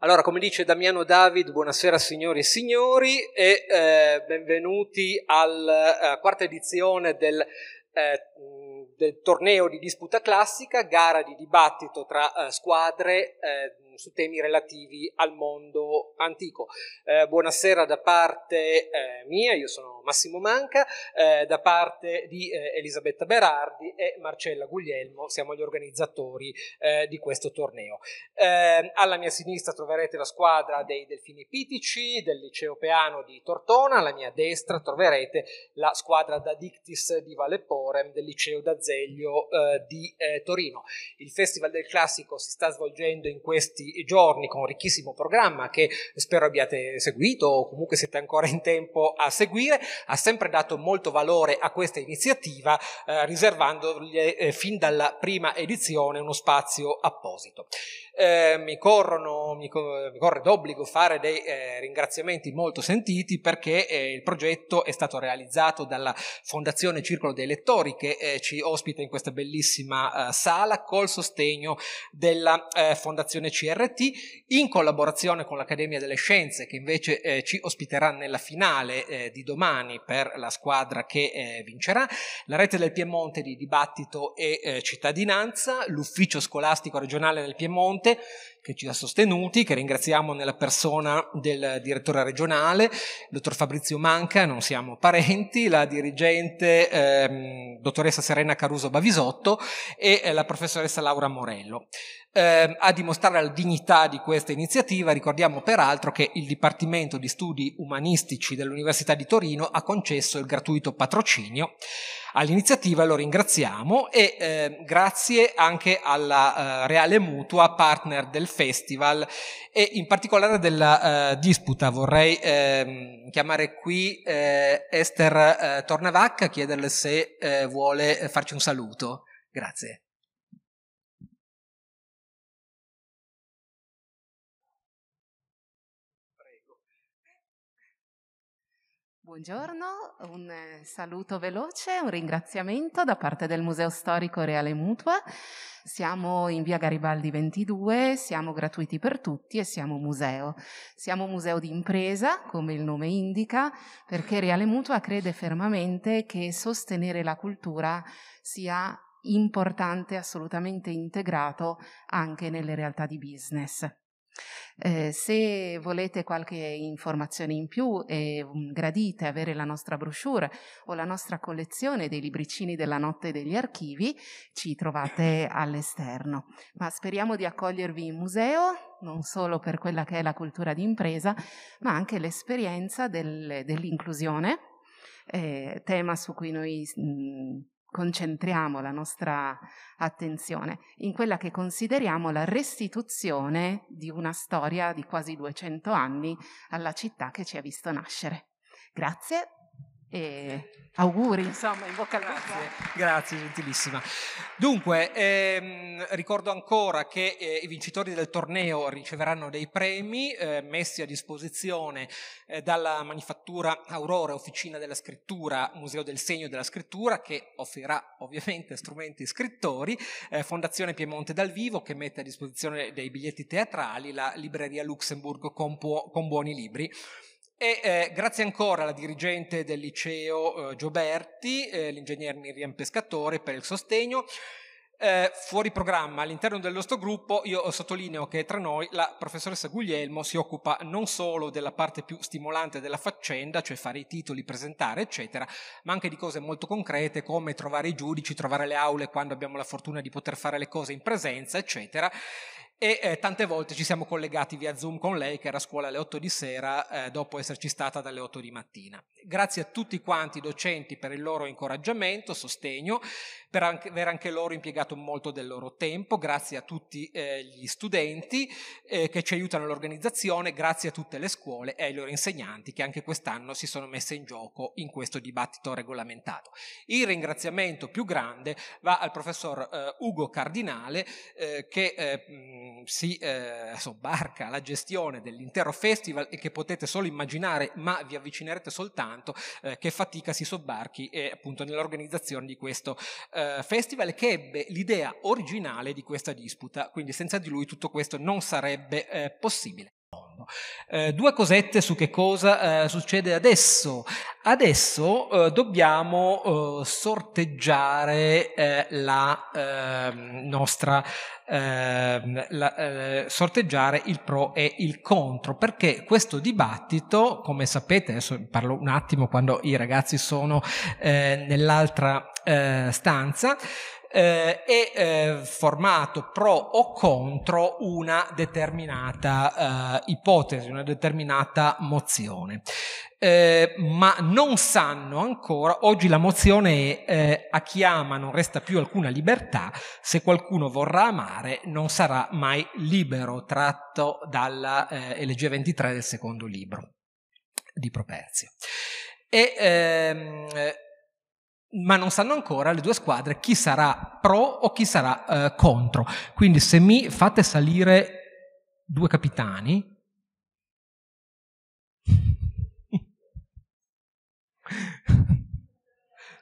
Allora, come dice Damiano David, buonasera signori e signori e eh, benvenuti alla eh, quarta edizione del eh, del torneo di disputa classica, gara di dibattito tra eh, squadre eh, su temi relativi al mondo antico. Eh, buonasera da parte eh, mia, io sono Massimo Manca, eh, da parte di eh, Elisabetta Berardi e Marcella Guglielmo, siamo gli organizzatori di questo torneo. alla mia sinistra troverete la squadra dei Delfini Pitici del Liceo Peano di Tortona, alla mia destra troverete la squadra da Dictis di Valepore del Liceo da Pozeglio eh, di eh, Torino. Il Festival del Classico si sta svolgendo in questi giorni con un ricchissimo programma che spero abbiate seguito o comunque siete ancora in tempo a seguire. Ha sempre dato molto valore a questa iniziativa eh, riservandogli eh, fin dalla prima edizione uno spazio apposito. Eh, mi, corrono, mi, mi, corre d'obbligo fare dei eh, ringraziamenti molto sentiti perché il progetto è stato realizzato dalla Fondazione Circolo dei Lettori che eh, ci ospita ospite in questa bellissima eh, sala col sostegno della eh, Fondazione CRT in collaborazione con l'Accademia delle Scienze che invece eh, ci ospiterà nella finale eh, di domani per la squadra che eh, vincerà, la rete del Piemonte di dibattito e eh, cittadinanza, l'ufficio scolastico regionale del Piemonte che ci ha sostenuti, che ringraziamo nella persona del direttore regionale, il dottor Fabrizio Manca, non siamo parenti, la dirigente ehm, dottoressa Serena Caruso Bavisotto e eh, la professoressa Laura Morello eh, a dimostrare la dignità di questa iniziativa ricordiamo peraltro che il Dipartimento di Studi Umanistici dell'Università di Torino ha concesso il gratuito patrocinio all'iniziativa, lo ringraziamo e eh, grazie anche alla eh, Reale Mutua, partner del festival e in particolare della eh, disputa. Vorrei ehm, chiamare qui eh, Esther eh, Tornavacca, chiederle se eh, vuole farci un saluto. Grazie. Buongiorno, un eh, saluto veloce, un ringraziamento da parte del Museo Storico Reale Mutua. Siamo in via Garibaldi 22, siamo gratuiti per tutti e siamo museo. Siamo museo di impresa, come il nome indica, perché Reale Mutua crede fermamente che sostenere la cultura sia importante, assolutamente integrato anche nelle realtà di business. Eh, se volete qualche informazione in più e um, gradite avere la nostra brochure o la nostra collezione dei libricini della notte degli archivi, ci trovate all'esterno. Ma speriamo di accogliervi in museo, non solo per quella che è la cultura d'impresa, ma anche l'esperienza del, dell'inclusione, eh, tema su cui noi... Mh, mhmm, concentriamo la nostra attenzione in quella che consideriamo la restituzione di una storia di quasi 200 anni alla città che ci ha visto nascere. Grazie e eh. auguri, insomma, in bocca al lupo. Grazie, eh. grazie gentilissima. Dunque, ehm, ricordo ancora che eh, i vincitori del torneo riceveranno dei premi eh, messi a disposizione eh, dalla manifattura Aurora, Officina della Scrittura, Museo del Segno della Scrittura, che offrirà ovviamente strumenti scrittori, eh, Fondazione Piemonte dal Vivo, che mette a disposizione dei biglietti teatrali, la libreria Luxemburgo con, puo- con buoni libri. E eh, grazie ancora alla dirigente del liceo eh, Gioberti, eh, l'ingegner Miriam Pescatore, per il sostegno. Eh, fuori programma, all'interno del nostro gruppo, io sottolineo che tra noi la professoressa Guglielmo si occupa non solo della parte più stimolante della faccenda, cioè fare i titoli, presentare, eccetera, ma anche di cose molto concrete come trovare i giudici, trovare le aule quando abbiamo la fortuna di poter fare le cose in presenza, eccetera e eh, tante volte ci siamo collegati via Zoom con lei che era a scuola alle 8 di sera eh, dopo esserci stata dalle 8 di mattina. Grazie a tutti quanti i docenti per il loro incoraggiamento, sostegno, per anche, aver anche loro impiegato molto del loro tempo, grazie a tutti eh, gli studenti eh, che ci aiutano all'organizzazione, grazie a tutte le scuole e ai loro insegnanti che anche quest'anno si sono messe in gioco in questo dibattito regolamentato. Il ringraziamento più grande va al professor eh, Ugo Cardinale eh, che si eh, sobbarca la gestione dell'intero festival e che potete solo immaginare, ma vi avvicinerete soltanto, eh, che fatica si sobbarchi eh, appunto nell'organizzazione di questo eh, festival che ebbe l'idea originale di questa disputa, quindi senza di lui tutto questo non sarebbe eh, possibile. Eh, due cosette su che cosa eh, succede adesso. Adesso eh, dobbiamo eh, sorteggiare eh, la ehm, nostra ehm, la, eh, sorteggiare il pro e il contro, perché questo dibattito, come sapete, adesso parlo un attimo quando i ragazzi sono nell'altra stanza, eh, e eh, formato pro o contro una determinata eh, ipotesi, una determinata mozione. Eh, ma non sanno ancora, oggi la mozione è eh, a chi ama non resta più alcuna libertà, se qualcuno vorrà amare non sarà mai libero, tratto dalla eh, LG 23 del secondo libro di Properzio. E, ehm, ma non sanno ancora le due squadre chi sarà pro o chi sarà eh, contro. Quindi se mi fate salire due capitani,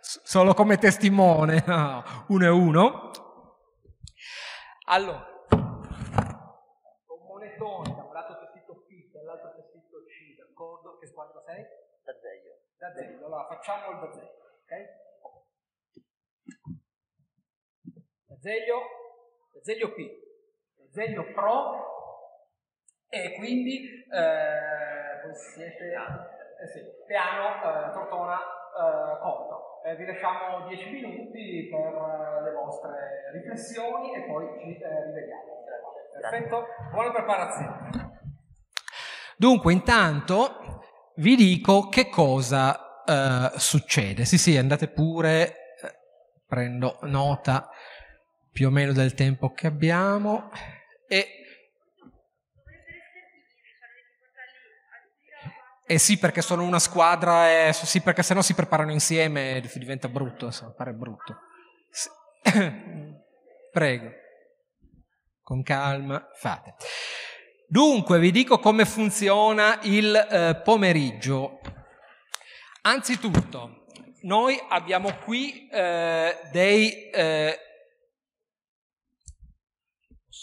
solo come testimone, uno e uno. Allora, con monetone da un lato tessito P, dall'altro tessito C, d'accordo? Che squadra sei? D'Azeglio. D'Azeglio, allora facciamo il D'Azeglio, ok? Zeglio, Zeglio P, Zeglio Pro e quindi eh, voi siete eh, sì, piano eh, Tortona eh, Conto. Eh, vi lasciamo 10 minuti per eh, le vostre riflessioni e poi ci eh, rivediamo. Perfetto, buona preparazione. Dunque, intanto vi dico che cosa eh, succede. Sì, sì, andate pure, eh, prendo nota più o meno del tempo che abbiamo e, e eh sì perché sono una squadra e sì perché sennò si preparano insieme e diventa brutto, insomma, pare brutto. Sì. Prego, con calma, fate. Dunque vi dico come funziona il eh, pomeriggio. Anzitutto, noi abbiamo qui eh, dei eh,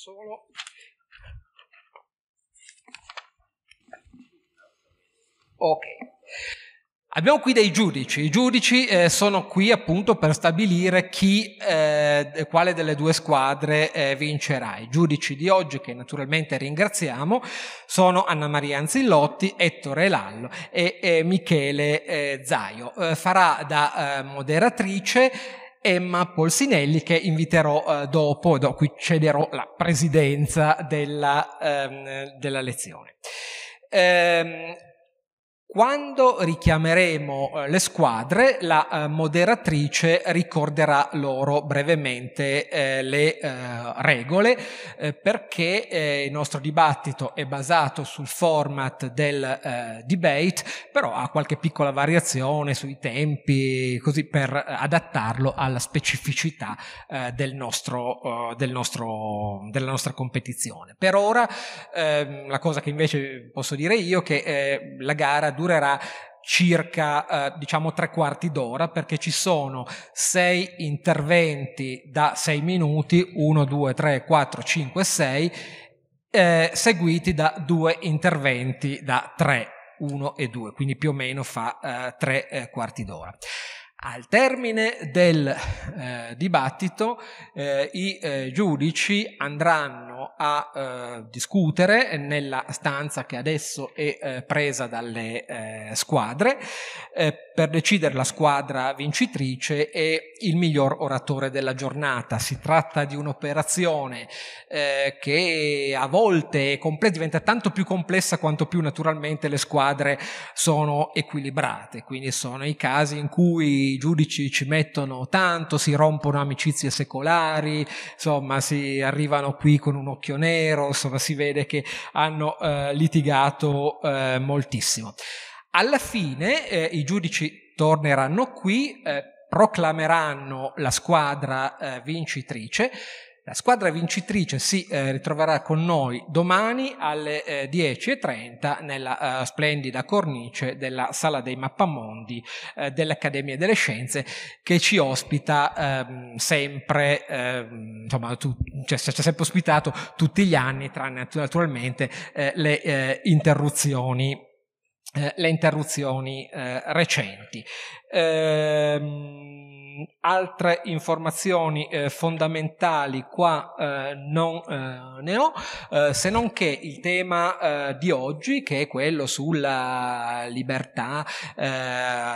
solo ok Abbiamo qui dei giudici, i giudici eh, sono qui appunto per stabilire chi, eh, quale delle due squadre eh, vincerà. I giudici di oggi, che naturalmente ringraziamo, sono Anna Maria Anzillotti, Ettore Lallo e Michele eh, Zaio. Eh, farà da eh, moderatrice Emma Polsinelli che inviterò eh, dopo, do, qui cederò la presidenza della, ehm, della lezione. Ehm, quando richiameremo eh, le squadre, la eh, moderatrice ricorderà loro brevemente eh, le regole perché il nostro dibattito è basato sul format del debate, però ha qualche piccola variazione sui tempi, così per adattarlo alla specificità del nostro, del nostro, della nostra competizione. Per ora ehm, la cosa che invece posso dire io è che la gara durerà circa eh, diciamo tre quarti d'ora perché ci sono sei interventi da sei minuti 1 2 3 4 5 6 seguiti da due interventi da tre 1 e 2 quindi più o meno fa eh, tre eh, quarti d'ora al termine del eh, dibattito eh, i eh, giudici andranno a eh, discutere nella stanza che adesso è eh, presa dalle eh, squadre per decidere la squadra vincitrice e il miglior oratore della giornata. Si tratta di un'operazione che a volte comple- diventa tanto più complessa quanto più naturalmente le squadre sono equilibrate, quindi sono i casi in cui i giudici ci mettono tanto, si rompono amicizie secolari, insomma si arrivano qui con un occhio nero, insomma si vede che hanno eh, litigato eh, moltissimo. Alla fine eh, i giudici torneranno qui, eh, proclameranno la squadra eh, vincitrice, la squadra vincitrice si eh, ritroverà con noi domani alle eh, 10.30 nella eh, splendida cornice della Sala dei Mappamondi eh, dell'Accademia delle Scienze che ci ospita ehm, sempre, ehm, insomma, tu, cioè, ci ha sempre ospitato tutti gli anni, tranne naturalmente eh, eh, le interruzioni, le interruzioni recenti. Ehm, altre informazioni eh, fondamentali qua eh, non eh, ne ho, eh, se non che il tema eh, di oggi, che è quello sulla libertà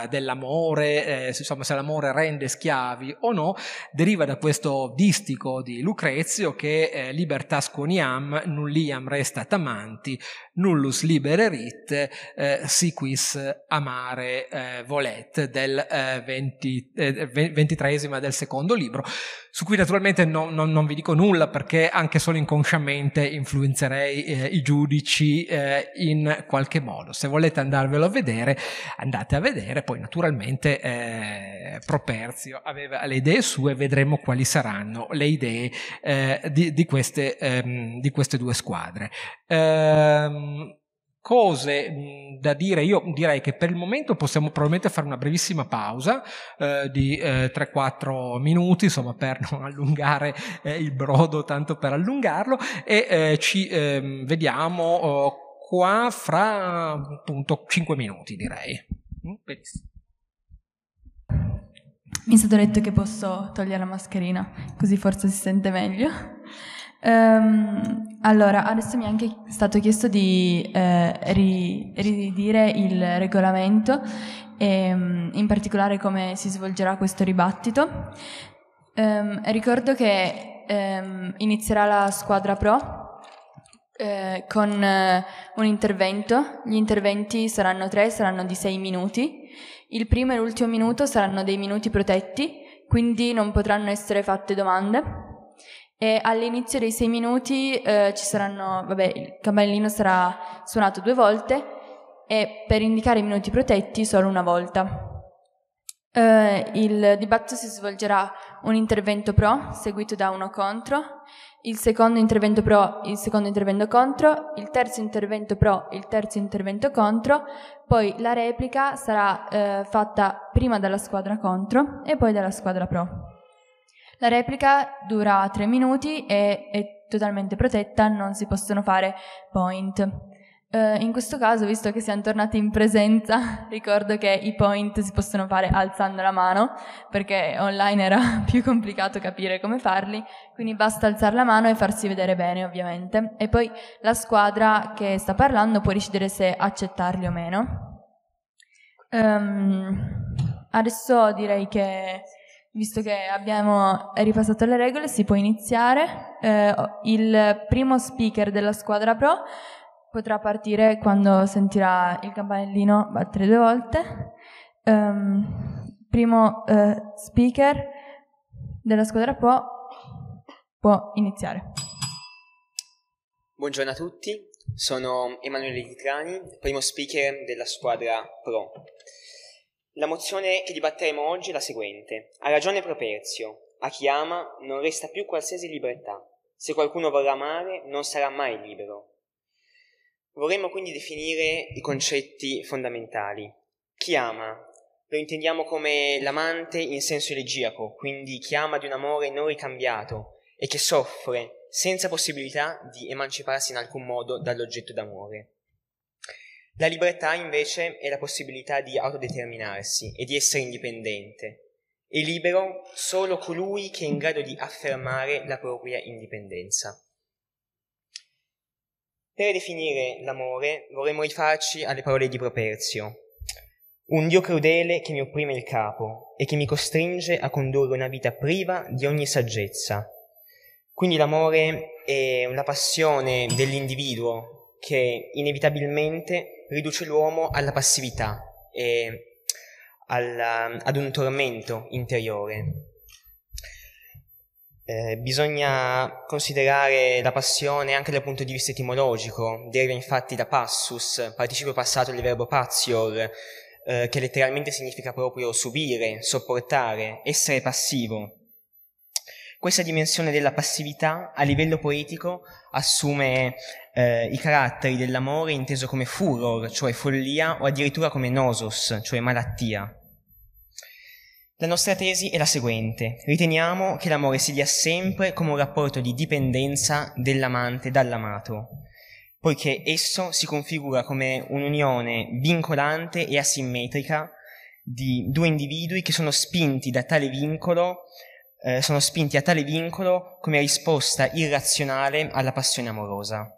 dell'amore, insomma se l'amore rende schiavi o no, deriva da questo distico di Lucrezio che libertas sconiam, nulliam restat amanti, nullus libererit, eh, si quis amare volet, del 20, ventitreesima del secondo libro, su cui naturalmente non, non, non, vi dico nulla perché anche solo inconsciamente influenzerei eh, i giudici eh, in qualche modo. Se volete andarvelo a vedere, andate a vedere, poi naturalmente eh, Properzio aveva le idee sue, vedremo quali saranno le idee eh, di, di, queste, ehm, di, queste, due squadre. Ehm, cose da dire, io direi che per il momento possiamo probabilmente fare una brevissima pausa eh, di eh, 3-4 minuti, insomma per non allungare eh, il brodo, tanto per allungarlo, e eh, ci ehm, vediamo oh, qua fra appunto 5 minuti direi. Mm, benissimo. Mi è stato detto che posso togliere la mascherina, così forse si sente meglio. Um, allora, adesso mi è anche stato chiesto di eh, ri, ridire il regolamento e ehm, in particolare come si svolgerà questo dibattito. Um, ehm, ricordo che um, inizierà la squadra pro eh, con uh, un intervento, gli interventi saranno tre, saranno di sei minuti, il primo e l'ultimo minuto saranno dei minuti protetti, quindi non potranno essere fatte domande. E all'inizio dei sei minuti eh, ci saranno, vabbè, il campanellino sarà suonato due volte e per indicare i minuti protetti solo una volta. Eh, il dibattito si svolgerà un intervento pro seguito da uno contro, il secondo intervento pro, il secondo intervento contro, il terzo intervento pro, il terzo intervento contro, poi la replica sarà eh, fatta prima dalla squadra contro e poi dalla squadra pro. La replica dura 3 minuti e è totalmente protetta, non si possono fare point. Uh, in questo caso, visto che siamo tornati in presenza, ricordo che i point si possono fare alzando la mano, perché online era più complicato capire come farli, quindi basta alzare la mano e farsi vedere bene, ovviamente. E poi la squadra che sta parlando può decidere se accettarli o meno. Um, adesso direi che Visto che abbiamo ripassato le regole, si può iniziare. Eh, il primo speaker della squadra pro potrà partire quando sentirà il campanellino battere due volte. Um, primo eh, speaker della squadra pro può iniziare. Buongiorno a tutti, sono Emanuele Titrani, primo speaker della squadra pro. La mozione che dibatteremo oggi è la seguente. Ha ragione Properzio. A chi ama non resta più qualsiasi libertà. Se qualcuno vorrà amare, non sarà mai libero. Vorremmo quindi definire i concetti fondamentali. Chi ama? Lo intendiamo come l'amante in senso elegiaco, quindi chi ama di un amore non ricambiato e che soffre senza possibilità di emanciparsi in alcun modo dall'oggetto d'amore. La libertà invece è la possibilità di autodeterminarsi e di essere indipendente. È libero solo colui che è in grado di affermare la propria indipendenza. Per definire l'amore vorremmo rifarci alle parole di Properzio. Un Dio crudele che mi opprime il capo e che mi costringe a condurre una vita priva di ogni saggezza. Quindi l'amore è una passione dell'individuo che inevitabilmente riduce l'uomo alla passività e alla, ad un tormento interiore. Eh, bisogna considerare la passione anche dal punto di vista etimologico, deriva infatti da passus, participio passato del verbo passior, eh, che letteralmente significa proprio subire, sopportare, essere passivo. Questa dimensione della passività a livello poetico assume eh, i caratteri dell'amore inteso come furor, cioè follia, o addirittura come nosos, cioè malattia. La nostra tesi è la seguente. Riteniamo che l'amore si dia sempre come un rapporto di dipendenza dell'amante dall'amato, poiché esso si configura come un'unione vincolante e asimmetrica di due individui che sono spinti da tale vincolo, eh, sono spinti a tale vincolo come risposta irrazionale alla passione amorosa.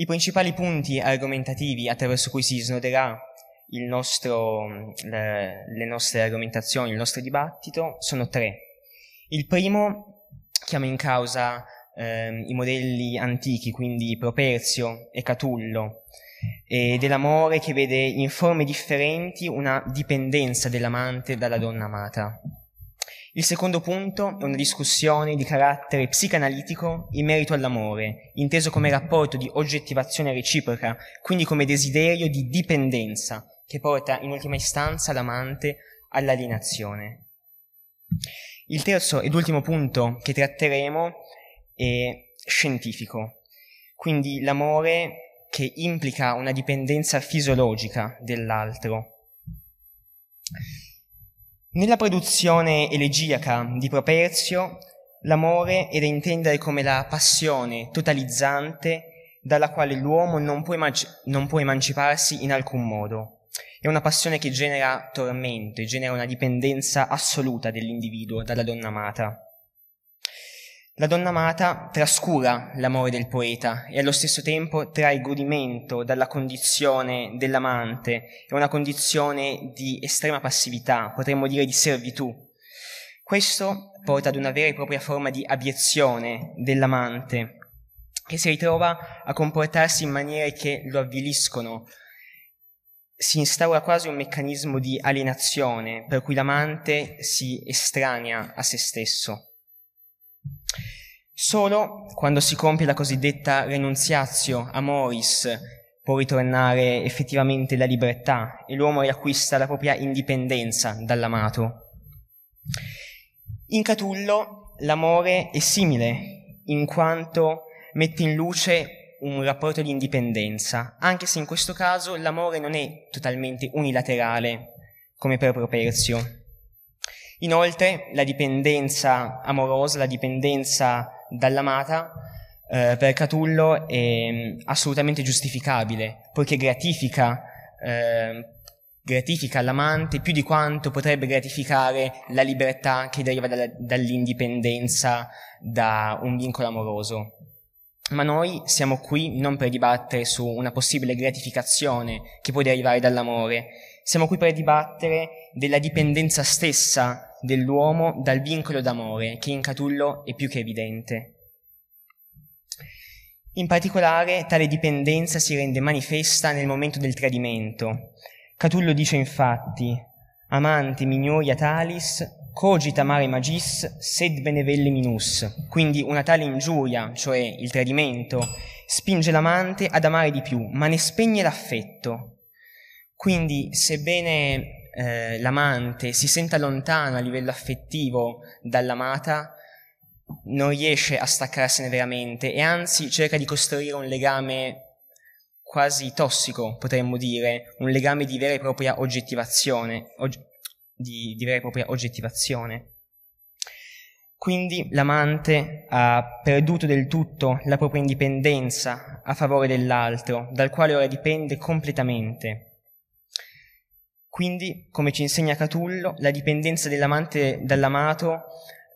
I principali punti argomentativi attraverso cui si snoderà nostro, mm, le, le nostre argomentazioni, il nostro dibattito, sono tre. Il primo chiama in causa eh, i modelli antichi, quindi Properzio e Catullo, e dell'amore che vede in forme differenti una dipendenza dell'amante dalla donna amata. Il secondo punto è una discussione di carattere psicanalitico in merito all'amore, inteso come rapporto di oggettivazione reciproca, quindi come desiderio di dipendenza, che porta in ultima istanza l'amante all'alienazione. Il terzo ed ultimo punto che tratteremo è scientifico, quindi l'amore che implica una dipendenza fisiologica dell'altro. Nella produzione elegiaca di Properzio, l'amore è da intendere come la passione totalizzante dalla quale l'uomo non può, emanci- non può emanciparsi in alcun modo. È una passione che genera tormento e genera una dipendenza assoluta dell'individuo dalla donna amata. La donna amata trascura l'amore del poeta e allo stesso tempo trae godimento dalla condizione dell'amante, è una condizione di estrema passività, potremmo dire di servitù. Questo porta ad una vera e propria forma di abiezione dell'amante, che si ritrova a comportarsi in maniere che lo avviliscono. Si instaura quasi un meccanismo di alienazione, per cui l'amante si estranea a se stesso. Solo quando si compie la cosiddetta renunziatio amoris può ritornare effettivamente la libertà e l'uomo riacquista la propria indipendenza dall'amato. In Catullo l'amore è simile, in quanto mette in luce un rapporto di indipendenza, anche se in questo caso l'amore non è totalmente unilaterale, come per Properzio. Inoltre la dipendenza amorosa, la dipendenza dall'amata eh, per Catullo è mm, assolutamente giustificabile, poiché gratifica, eh, gratifica l'amante più di quanto potrebbe gratificare la libertà che deriva dalla, dall'indipendenza da un vincolo amoroso. Ma noi siamo qui non per dibattere su una possibile gratificazione che può derivare dall'amore, siamo qui per dibattere della dipendenza stessa dell'uomo dal vincolo d'amore che in Catullo è più che evidente. In particolare tale dipendenza si rende manifesta nel momento del tradimento. Catullo dice infatti «Amante mignoria talis, cogita mare magis, sed benevelle minus». Quindi una tale ingiuria, cioè il tradimento, spinge l'amante ad amare di più, ma ne spegne l'affetto. Quindi, sebbene eh, l'amante si senta lontano a livello affettivo dall'amata, non riesce a staccarsene veramente e anzi cerca di costruire un legame quasi tossico, potremmo dire, un legame di vera e propria oggettivazione. Og- di, di vera e propria oggettivazione. Quindi l'amante ha perduto del tutto la propria indipendenza a favore dell'altro, dal quale ora dipende completamente. Quindi, come ci insegna Catullo, la dipendenza dell'amante dall'amato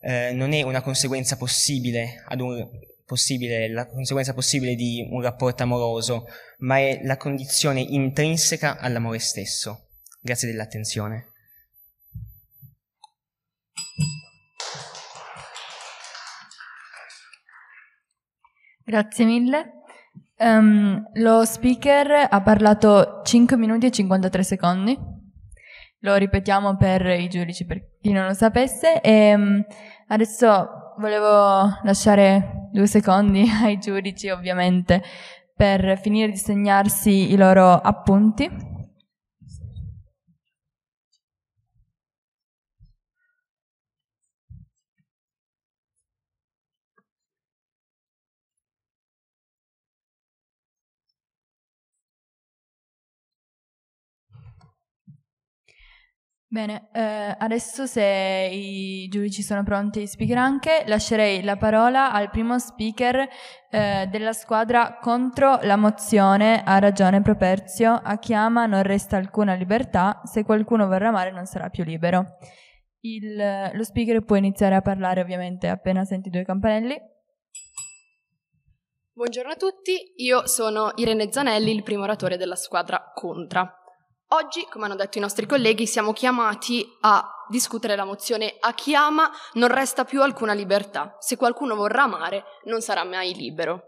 eh, non è una conseguenza possibile, un, possibile, la conseguenza possibile di un rapporto amoroso, ma è la condizione intrinseca all'amore stesso. Grazie dell'attenzione. Grazie mille. Um, lo speaker ha parlato 5 minuti e 53 secondi. Lo ripetiamo per i giudici, per chi non lo sapesse. E ehm, adesso volevo lasciare due secondi ai giudici, ovviamente, per finire di segnarsi i loro appunti. Bene, eh, adesso se i giudici sono pronti, speaker anche, lascerei la parola al primo speaker eh, della squadra contro la mozione a ragione Properzio, a chi ama non resta alcuna libertà, se qualcuno vorrà amare non sarà più libero. Il, lo speaker può iniziare a parlare ovviamente appena senti due campanelli. Buongiorno a tutti, io sono Irene Zanelli, il primo oratore della squadra Contra. Oggi, come hanno detto i nostri colleghi, siamo chiamati a discutere la mozione a chi ama non resta più alcuna libertà. Se qualcuno vorrà amare, non sarà mai libero.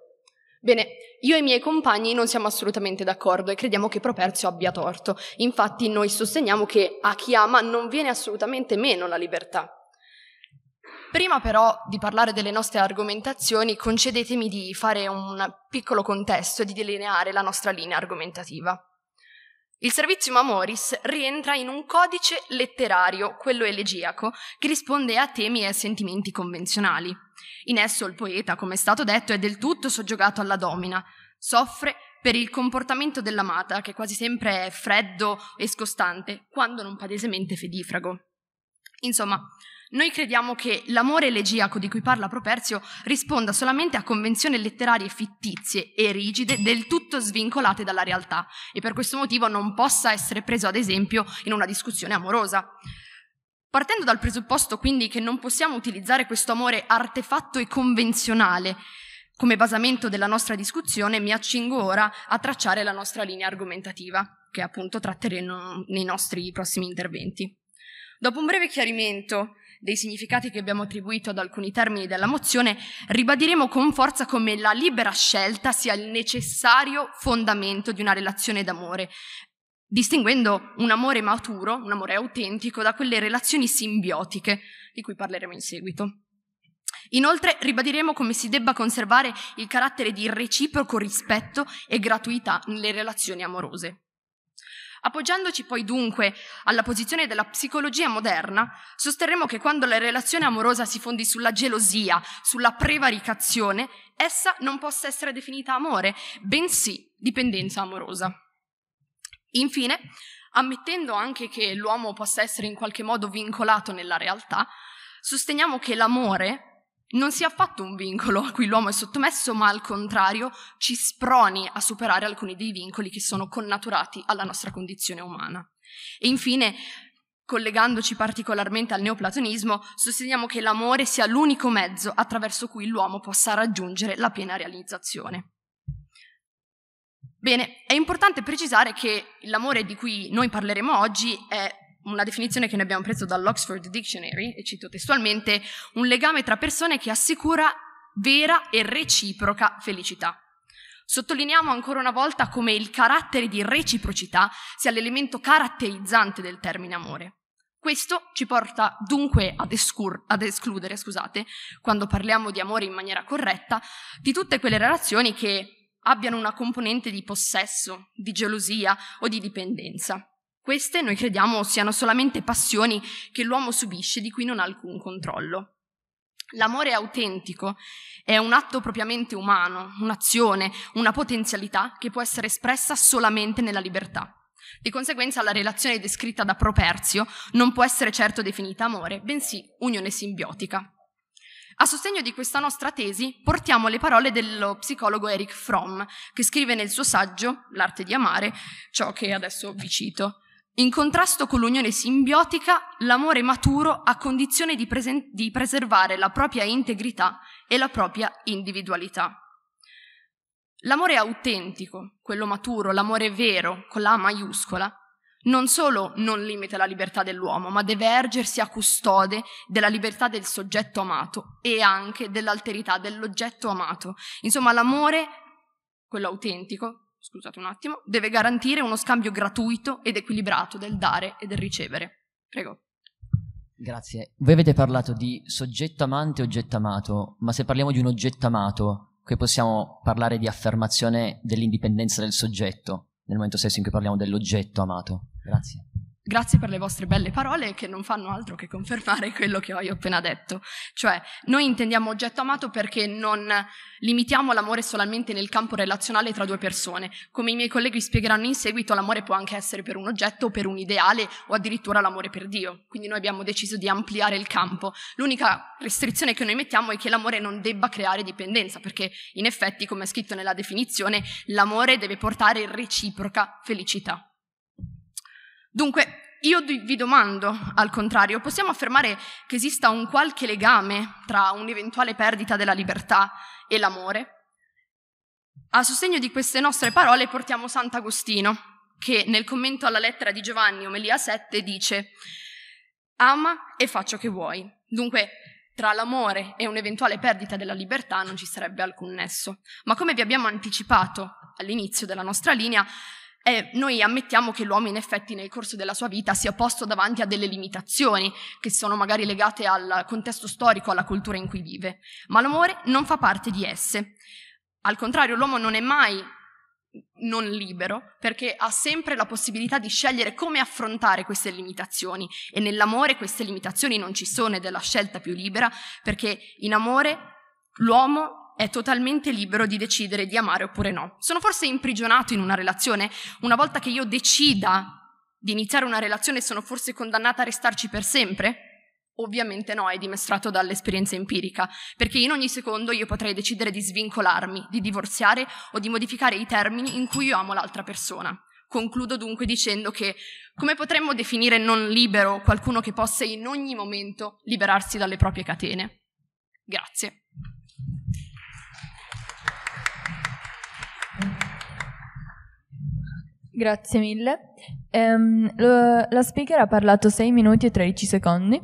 Bene, io e i miei compagni non siamo assolutamente d'accordo e crediamo che Properzio abbia torto. Infatti noi sosteniamo che a chi ama non viene assolutamente meno la libertà. Prima però di parlare delle nostre argomentazioni, concedetemi di fare un piccolo contesto e di delineare la nostra linea argomentativa. Il servizio Amoris rientra in un codice letterario, quello elegiaco, che risponde a temi e a sentimenti convenzionali. In esso il poeta, come è stato detto, è del tutto soggiogato alla domina, soffre per il comportamento dell'amata, che quasi sempre è freddo e scostante, quando non palesemente fedifrago. Insomma, noi crediamo che l'amore elegiaco di cui parla Properzio risponda solamente a convenzioni letterarie fittizie e rigide, del tutto svincolate dalla realtà, e per questo motivo non possa essere preso ad esempio in una discussione amorosa. Partendo dal presupposto quindi che non possiamo utilizzare questo amore artefatto e convenzionale come basamento della nostra discussione, mi accingo ora a tracciare la nostra linea argomentativa, che appunto tratteremo nei nostri prossimi interventi. Dopo un breve chiarimento dei significati che abbiamo attribuito ad alcuni termini della mozione, ribadiremo con forza come la libera scelta sia il necessario fondamento di una relazione d'amore, distinguendo un amore maturo, un amore autentico, da quelle relazioni simbiotiche, di cui parleremo in seguito. Inoltre ribadiremo come si debba conservare il carattere di reciproco rispetto e gratuità nelle relazioni amorose. Appoggiandoci poi dunque alla posizione della psicologia moderna, sosterremo che quando la relazione amorosa si fondi sulla gelosia, sulla prevaricazione, essa non possa essere definita amore, bensì dipendenza amorosa. Infine, ammettendo anche che l'uomo possa essere in qualche modo vincolato nella realtà, sosteniamo che l'amore non sia affatto un vincolo a cui l'uomo è sottomesso, ma al contrario ci sproni a superare alcuni dei vincoli che sono connaturati alla nostra condizione umana. E infine, collegandoci particolarmente al neoplatonismo, sosteniamo che l'amore sia l'unico mezzo attraverso cui l'uomo possa raggiungere la piena realizzazione. Bene, è importante precisare che l'amore di cui noi parleremo oggi è una definizione che noi abbiamo preso dall'Oxford Dictionary, e cito testualmente, un legame tra persone che assicura vera e reciproca felicità. Sottolineiamo ancora una volta come il carattere di reciprocità sia l'elemento caratterizzante del termine amore. Questo ci porta dunque ad, escur- ad escludere, scusate, quando parliamo di amore in maniera corretta, di tutte quelle relazioni che abbiano una componente di possesso, di gelosia o di dipendenza. Queste noi crediamo siano solamente passioni che l'uomo subisce di cui non ha alcun controllo. L'amore autentico è un atto propriamente umano, un'azione, una potenzialità che può essere espressa solamente nella libertà. Di conseguenza la relazione descritta da Properzio non può essere certo definita amore, bensì unione simbiotica. A sostegno di questa nostra tesi portiamo le parole dello psicologo Eric Fromm, che scrive nel suo saggio L'arte di amare ciò che adesso vi cito. In contrasto con l'unione simbiotica, l'amore maturo ha condizione di, presen- di, preservare la propria integrità e la propria individualità. L'amore autentico, quello maturo, l'amore vero, con la A maiuscola, non solo non limita la libertà dell'uomo, ma deve ergersi a custode della libertà del soggetto amato e anche dell'alterità dell'oggetto amato. Insomma, l'amore, quello autentico, scusate un attimo, deve garantire uno scambio gratuito ed equilibrato del dare e del ricevere. Prego. Grazie. Voi avete parlato di soggetto amante e oggetto amato, ma se parliamo di un oggetto amato, qui possiamo parlare di affermazione dell'indipendenza del soggetto, nel momento stesso in cui parliamo dell'oggetto amato. Grazie. Grazie per le vostre belle parole che non fanno altro che confermare quello che ho io appena detto. Cioè, noi intendiamo oggetto amato perché non limitiamo l'amore solamente nel campo relazionale tra due persone. Come i miei colleghi spiegheranno in seguito, l'amore può anche essere per un oggetto, per un ideale o addirittura l'amore per Dio. Quindi noi abbiamo deciso di ampliare il campo. L'unica restrizione che noi mettiamo è che l'amore non debba creare dipendenza, perché in effetti, come è scritto nella definizione, l'amore deve portare reciproca felicità. Dunque, io vi domando, al contrario, possiamo affermare che esista un qualche legame tra un'eventuale perdita della libertà e l'amore? A sostegno di queste nostre parole portiamo Sant'Agostino, che nel commento alla lettera di Giovanni Omelia 7 dice Ama e faccio che vuoi. Dunque, tra l'amore e un'eventuale perdita della libertà non ci sarebbe alcun nesso. Ma come vi abbiamo anticipato all'inizio della nostra linea, eh, noi ammettiamo che l'uomo in effetti nel corso della sua vita sia posto davanti a delle limitazioni che sono magari legate al contesto storico, alla cultura in cui vive, ma l'amore non fa parte di esse. Al contrario, l'uomo non è mai non libero perché ha sempre la possibilità di scegliere come affrontare queste limitazioni e nell'amore queste limitazioni non ci sono ed è la scelta più libera perché in amore l'uomo è totalmente libero di decidere di amare oppure no. Sono forse imprigionato in una relazione, una volta che io decida di iniziare una relazione sono forse condannata a restarci per sempre? Ovviamente no, è dimostrato dall'esperienza empirica, perché in ogni secondo io potrei decidere di svincolarmi, di divorziare o di modificare i termini in cui io amo l'altra persona. Concludo dunque dicendo che come potremmo definire non libero qualcuno che possa in ogni momento liberarsi dalle proprie catene? Grazie. Grazie mille. Um, lo, la speaker ha parlato 6 minuti e 13 secondi.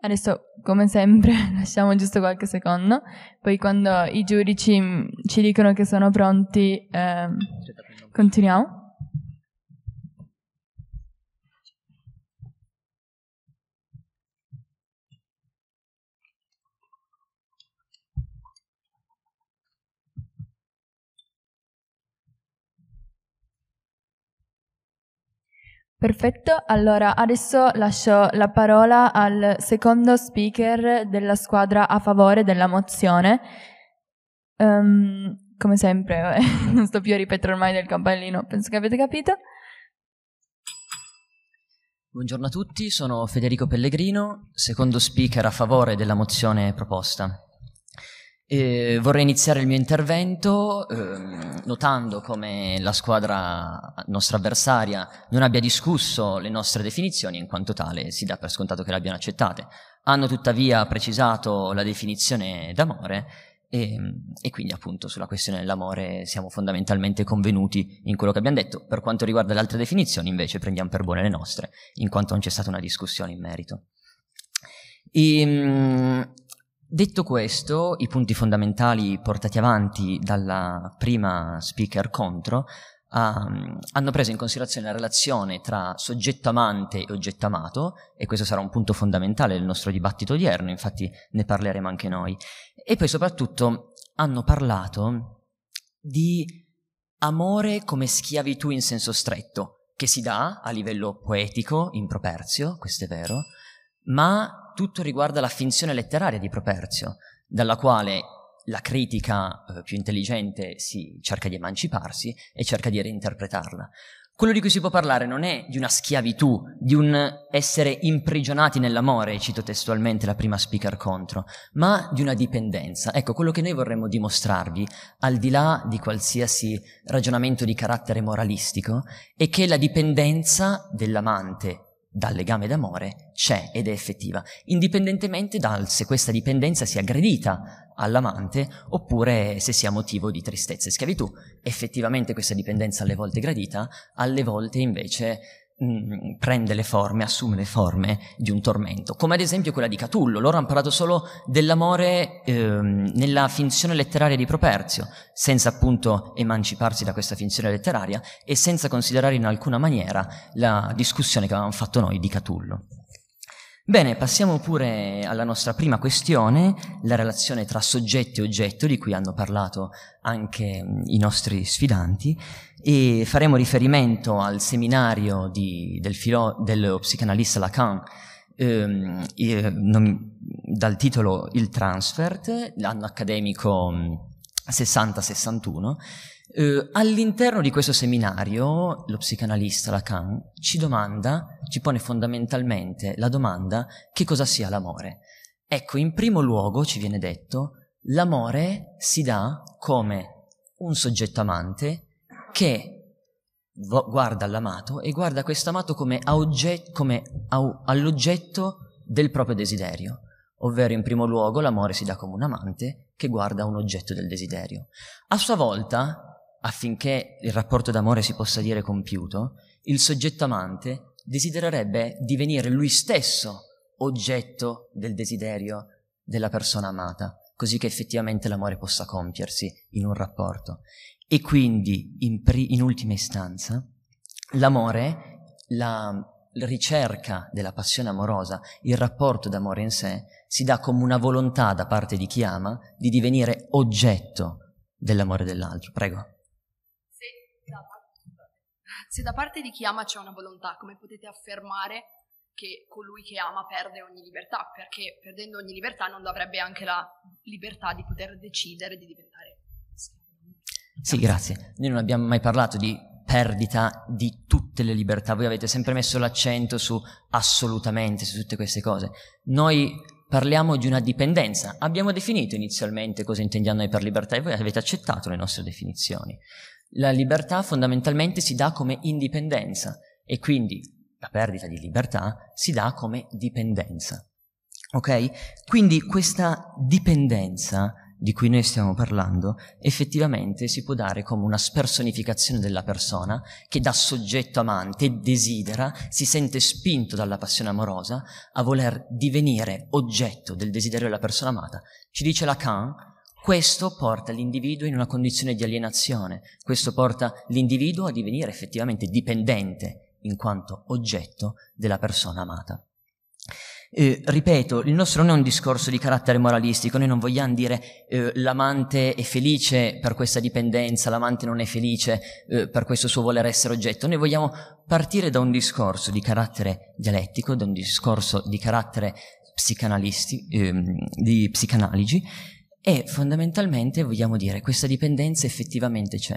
Adesso, come sempre, lasciamo giusto qualche secondo, poi quando i giudici mm, ci dicono che sono pronti, um, continuiamo. Perfetto, allora adesso lascio la parola al secondo speaker della squadra a favore della mozione. Um, come sempre, eh, non sto più a ripetere ormai del campanellino, penso che avete capito. Buongiorno a tutti, sono Federico Pellegrino, secondo speaker a favore della mozione proposta. Eh, vorrei iniziare il mio intervento ehm, notando come la squadra nostra avversaria non abbia discusso le nostre definizioni in quanto tale si dà per scontato che le abbiano accettate. Hanno tuttavia precisato la definizione d'amore e, ehm, e, quindi appunto sulla questione dell'amore siamo fondamentalmente convenuti in quello che abbiamo detto. Per quanto riguarda le altre definizioni invece prendiamo per buone le nostre, in quanto non c'è stata una discussione in merito. E, ehm, Detto questo, i punti fondamentali portati avanti dalla prima speaker contro ha, ehm, hanno preso in considerazione la relazione tra soggetto amante e oggetto amato, e questo sarà un punto fondamentale del nostro dibattito odierno, infatti ne parleremo anche noi, e poi soprattutto hanno parlato di amore come schiavitù in senso stretto, che si dà a livello poetico, in properzio, questo è vero, ma tutto riguarda la finzione letteraria di Properzio, dalla quale la critica eh, più intelligente si cerca di emanciparsi e cerca di reinterpretarla. Quello di cui si può parlare non è di una schiavitù, di un essere imprigionati nell'amore, cito testualmente la prima speaker contro, ma di una dipendenza. Ecco, quello che noi vorremmo dimostrarvi, al di là di qualsiasi ragionamento di carattere moralistico, è che la dipendenza dell'amante dal legame d'amore c'è ed è effettiva, indipendentemente dal se questa dipendenza sia aggredita all'amante oppure se sia motivo di tristezza e schiavitù. Effettivamente questa dipendenza alle volte gradita, alle volte invece Mm, prende le forme, assume le forme di un tormento, come ad esempio quella di Catullo. Loro hanno parlato solo dell'amore ehm, nella finzione letteraria di Properzio, senza appunto emanciparsi da questa finzione letteraria e senza considerare in alcuna maniera la discussione che avevamo fatto noi di Catullo. Bene, passiamo pure alla nostra prima questione, la relazione tra soggetto e oggetto, di cui hanno parlato anche mm, i nostri sfidanti e faremo riferimento al seminario di, del, filo, del, psicanalista Lacan ehm, dal titolo Il Transfert, l'anno accademico 60-61. Mm, eh, all'interno di questo seminario lo psicanalista Lacan ci domanda, ci pone fondamentalmente la domanda che cosa sia l'amore. Ecco, in primo luogo ci viene detto l'amore si dà come un soggetto amante che guarda l'amato e guarda quest'amato come, ogget- come a- all'oggetto del proprio desiderio, ovvero in primo luogo l'amore si dà come un amante che guarda un oggetto del desiderio. A sua volta, affinché il rapporto d'amore si possa dire compiuto, il soggetto amante desidererebbe divenire lui stesso oggetto del desiderio della persona amata, così che effettivamente l'amore possa compiersi in un rapporto. E quindi, in, in ultima istanza, l'amore, la ricerca della passione amorosa, il rapporto d'amore in sé, si dà come una volontà da parte di chi ama di divenire oggetto dell'amore dell'altro. Prego. Se da, se da parte di chi ama c'è una volontà, come potete affermare che colui che ama perde ogni libertà? Perché perdendo ogni libertà non avrebbe anche la libertà di poter decidere di diventare sì, grazie. Noi non abbiamo mai parlato di perdita di tutte le libertà, voi avete sempre messo l'accento su assolutamente, su tutte queste cose. Noi parliamo di una dipendenza, abbiamo definito inizialmente cosa intendiamo noi per libertà e voi avete accettato le nostre definizioni. La libertà fondamentalmente si dà come indipendenza e quindi la perdita di libertà si dà come dipendenza. Ok? Quindi questa dipendenza di cui noi stiamo parlando effettivamente si può dare come una spersonificazione della persona che da soggetto amante desidera, si sente spinto dalla passione amorosa a voler divenire oggetto del desiderio della persona amata. Ci dice Lacan, questo porta l'individuo in una condizione di alienazione, questo porta l'individuo a divenire effettivamente dipendente in quanto oggetto della persona amata. Eh, ripeto, il nostro non è un discorso di carattere moralistico, noi non vogliamo dire eh, l'amante è felice per questa dipendenza, l'amante non è felice eh, per questo suo voler essere oggetto, noi vogliamo partire da un discorso di carattere dialettico, da un discorso di carattere psicanalisti, ehm, di psicanaligi e fondamentalmente vogliamo dire questa dipendenza effettivamente c'è.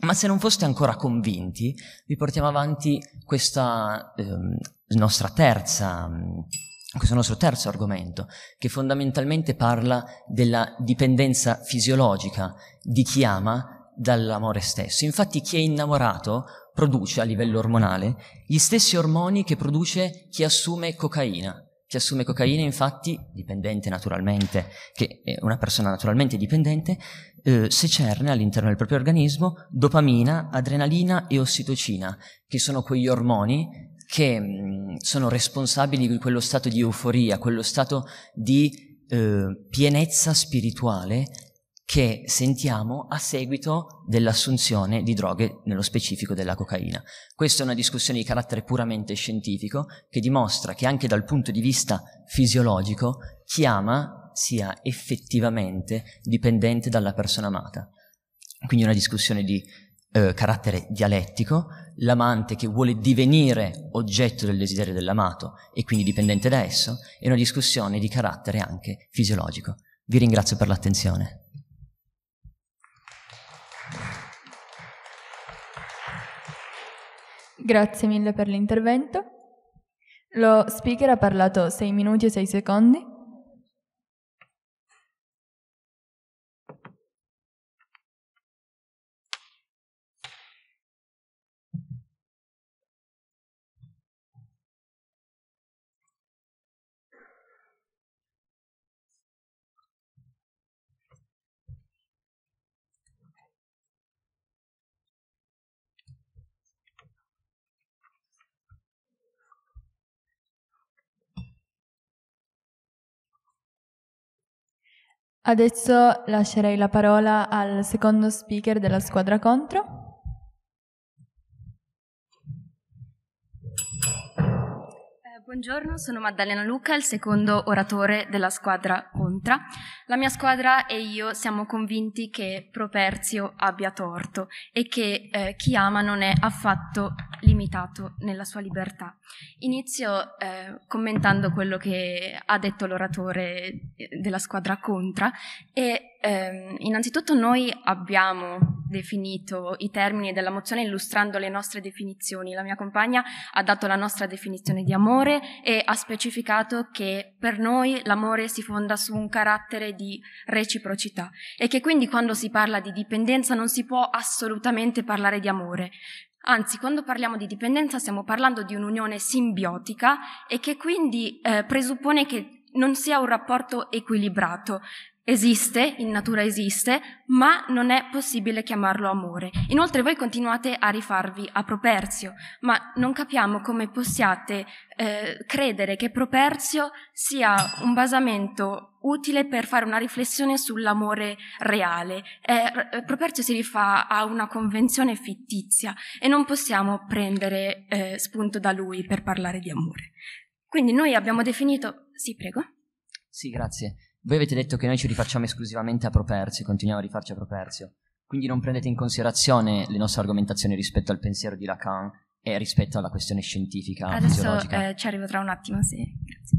Ma se non foste ancora convinti, vi portiamo avanti questa ehm, nostra terza questo è il nostro terzo argomento, che fondamentalmente parla della dipendenza fisiologica di chi ama dall'amore stesso. Infatti chi è innamorato produce a livello ormonale gli stessi ormoni che produce chi assume cocaina. Chi assume cocaina infatti, dipendente naturalmente, che è una persona naturalmente dipendente, eh, secerne all'interno del proprio organismo dopamina, adrenalina e ossitocina, che sono quegli ormoni che mm, sono responsabili di quello stato di euforia, quello stato di eh, pienezza spirituale che sentiamo a seguito dell'assunzione di droghe, nello specifico della cocaina. Questa è una discussione di carattere puramente scientifico che dimostra che anche dal punto di vista fisiologico chi ama sia effettivamente dipendente dalla persona amata. Quindi una discussione di eh, carattere dialettico l'amante che vuole divenire oggetto del desiderio dell'amato e quindi dipendente da esso, è una discussione di carattere anche fisiologico. Vi ringrazio per l'attenzione. Grazie mille per l'intervento. Lo speaker ha parlato 6 minuti e 6 secondi. Adesso lascerei la parola al secondo speaker della squadra contro. Buongiorno, sono Maddalena Luca, il secondo oratore della squadra Contra. La mia squadra e io siamo convinti che Properzio abbia torto e che eh, chi ama non è affatto limitato nella sua libertà. Inizio eh, commentando quello che ha detto l'oratore eh, della squadra Contra e ehm, innanzitutto noi abbiamo definito i termini della mozione illustrando le nostre definizioni. La mia compagna ha dato la nostra definizione di amore, e ha specificato che per noi l'amore si fonda su un carattere di reciprocità e che quindi quando si parla di dipendenza non si può assolutamente parlare di amore. Anzi, quando parliamo di dipendenza stiamo parlando di un'unione simbiotica e che quindi eh, presuppone che non sia un rapporto equilibrato, esiste, in natura esiste, ma non è possibile chiamarlo amore. Inoltre voi continuate a rifarvi a Properzio, ma non capiamo come possiate eh, credere che Properzio sia un basamento utile per fare una riflessione sull'amore reale. Eh, eh Properzio si rifà a una convenzione fittizia e non possiamo prendere eh, spunto da lui per parlare di amore. Quindi noi abbiamo definito... Sì, prego. Sì, grazie. Voi avete detto che noi ci rifacciamo esclusivamente a Properzio, continuiamo a rifarci a Properzio, quindi non prendete in considerazione le nostre argomentazioni rispetto al pensiero di Lacan e rispetto alla questione scientifica Adesso eh, ci arrivo tra un attimo, sì, grazie.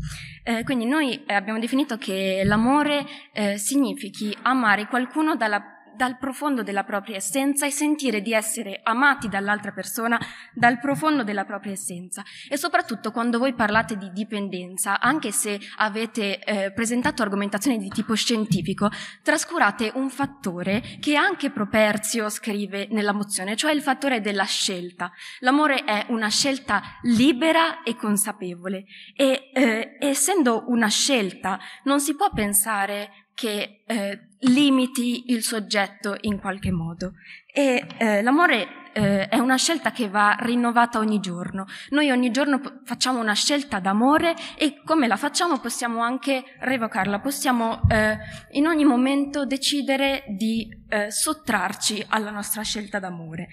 Eh, quindi noi abbiamo definito che l'amore eh, significhi amare qualcuno dalla dal profondo della propria essenza e sentire di essere amati dall'altra persona dal profondo della propria essenza. E soprattutto quando voi parlate di dipendenza, anche se avete eh, presentato argomentazioni di tipo scientifico, trascurate un fattore che anche Properzio scrive nella mozione, cioè il fattore della scelta. L'amore è una scelta libera e consapevole e eh, essendo una scelta non si può pensare che eh, limiti il soggetto in qualche modo. E eh, l'amore eh, è una scelta che va rinnovata ogni giorno. Noi ogni giorno facciamo una scelta d'amore e come la facciamo possiamo anche revocarla, possiamo eh, in ogni momento decidere di eh, sottrarci alla nostra scelta d'amore.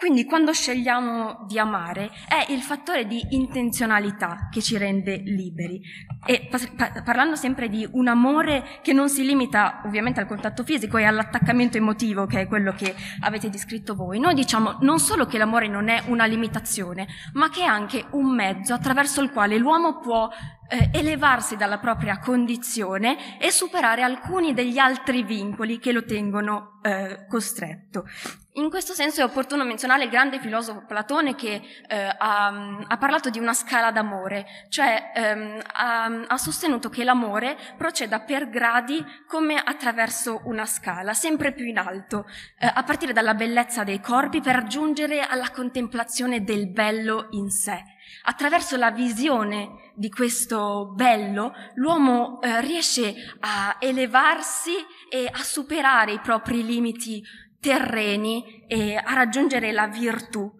Quindi quando scegliamo di amare è il fattore di intenzionalità che ci rende liberi. E parlando sempre di un amore che non si limita ovviamente al contatto fisico e all'attaccamento emotivo, che è quello che avete descritto voi, noi diciamo non solo che l'amore non è una limitazione, ma che è anche un mezzo attraverso il quale l'uomo può eh, elevarsi dalla propria condizione e superare alcuni degli altri vincoli che lo tengono eh, costretto. In questo senso è opportuno menzionare il grande filosofo Platone che eh, ha, ha, parlato di una scala d'amore, cioè ehm, ha, ha, sostenuto che l'amore proceda per gradi come attraverso una scala, sempre più in alto, eh, a partire dalla bellezza dei corpi per giungere alla contemplazione del bello in sé. Attraverso la visione di questo bello, l'uomo eh, riesce a elevarsi e a superare i propri limiti terreni e a raggiungere la virtù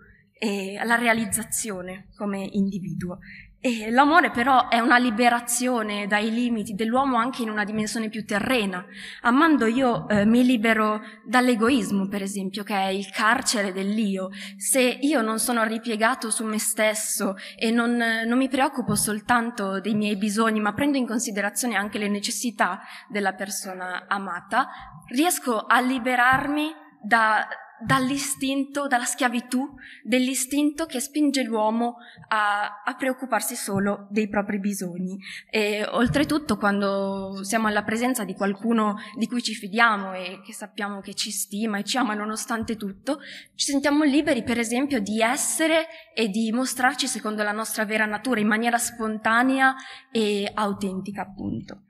e la realizzazione come individuo. E l'amore però è una liberazione dai limiti dell'uomo anche in una dimensione più terrena. Amando io eh, mi libero dall'egoismo, per esempio, che è il carcere dell'io. Se io non sono ripiegato su me stesso e non, non mi preoccupo soltanto dei miei bisogni, ma prendo in considerazione anche le necessità della persona amata, riesco a liberarmi da, dall'istinto, dalla schiavitù, dell'istinto che spinge l'uomo a, a preoccuparsi solo dei propri bisogni. E oltretutto quando siamo alla presenza di qualcuno di cui ci fidiamo e che sappiamo che ci stima e ci ama nonostante tutto, ci sentiamo liberi per esempio di essere e di mostrarci secondo la nostra vera natura in maniera spontanea e autentica appunto.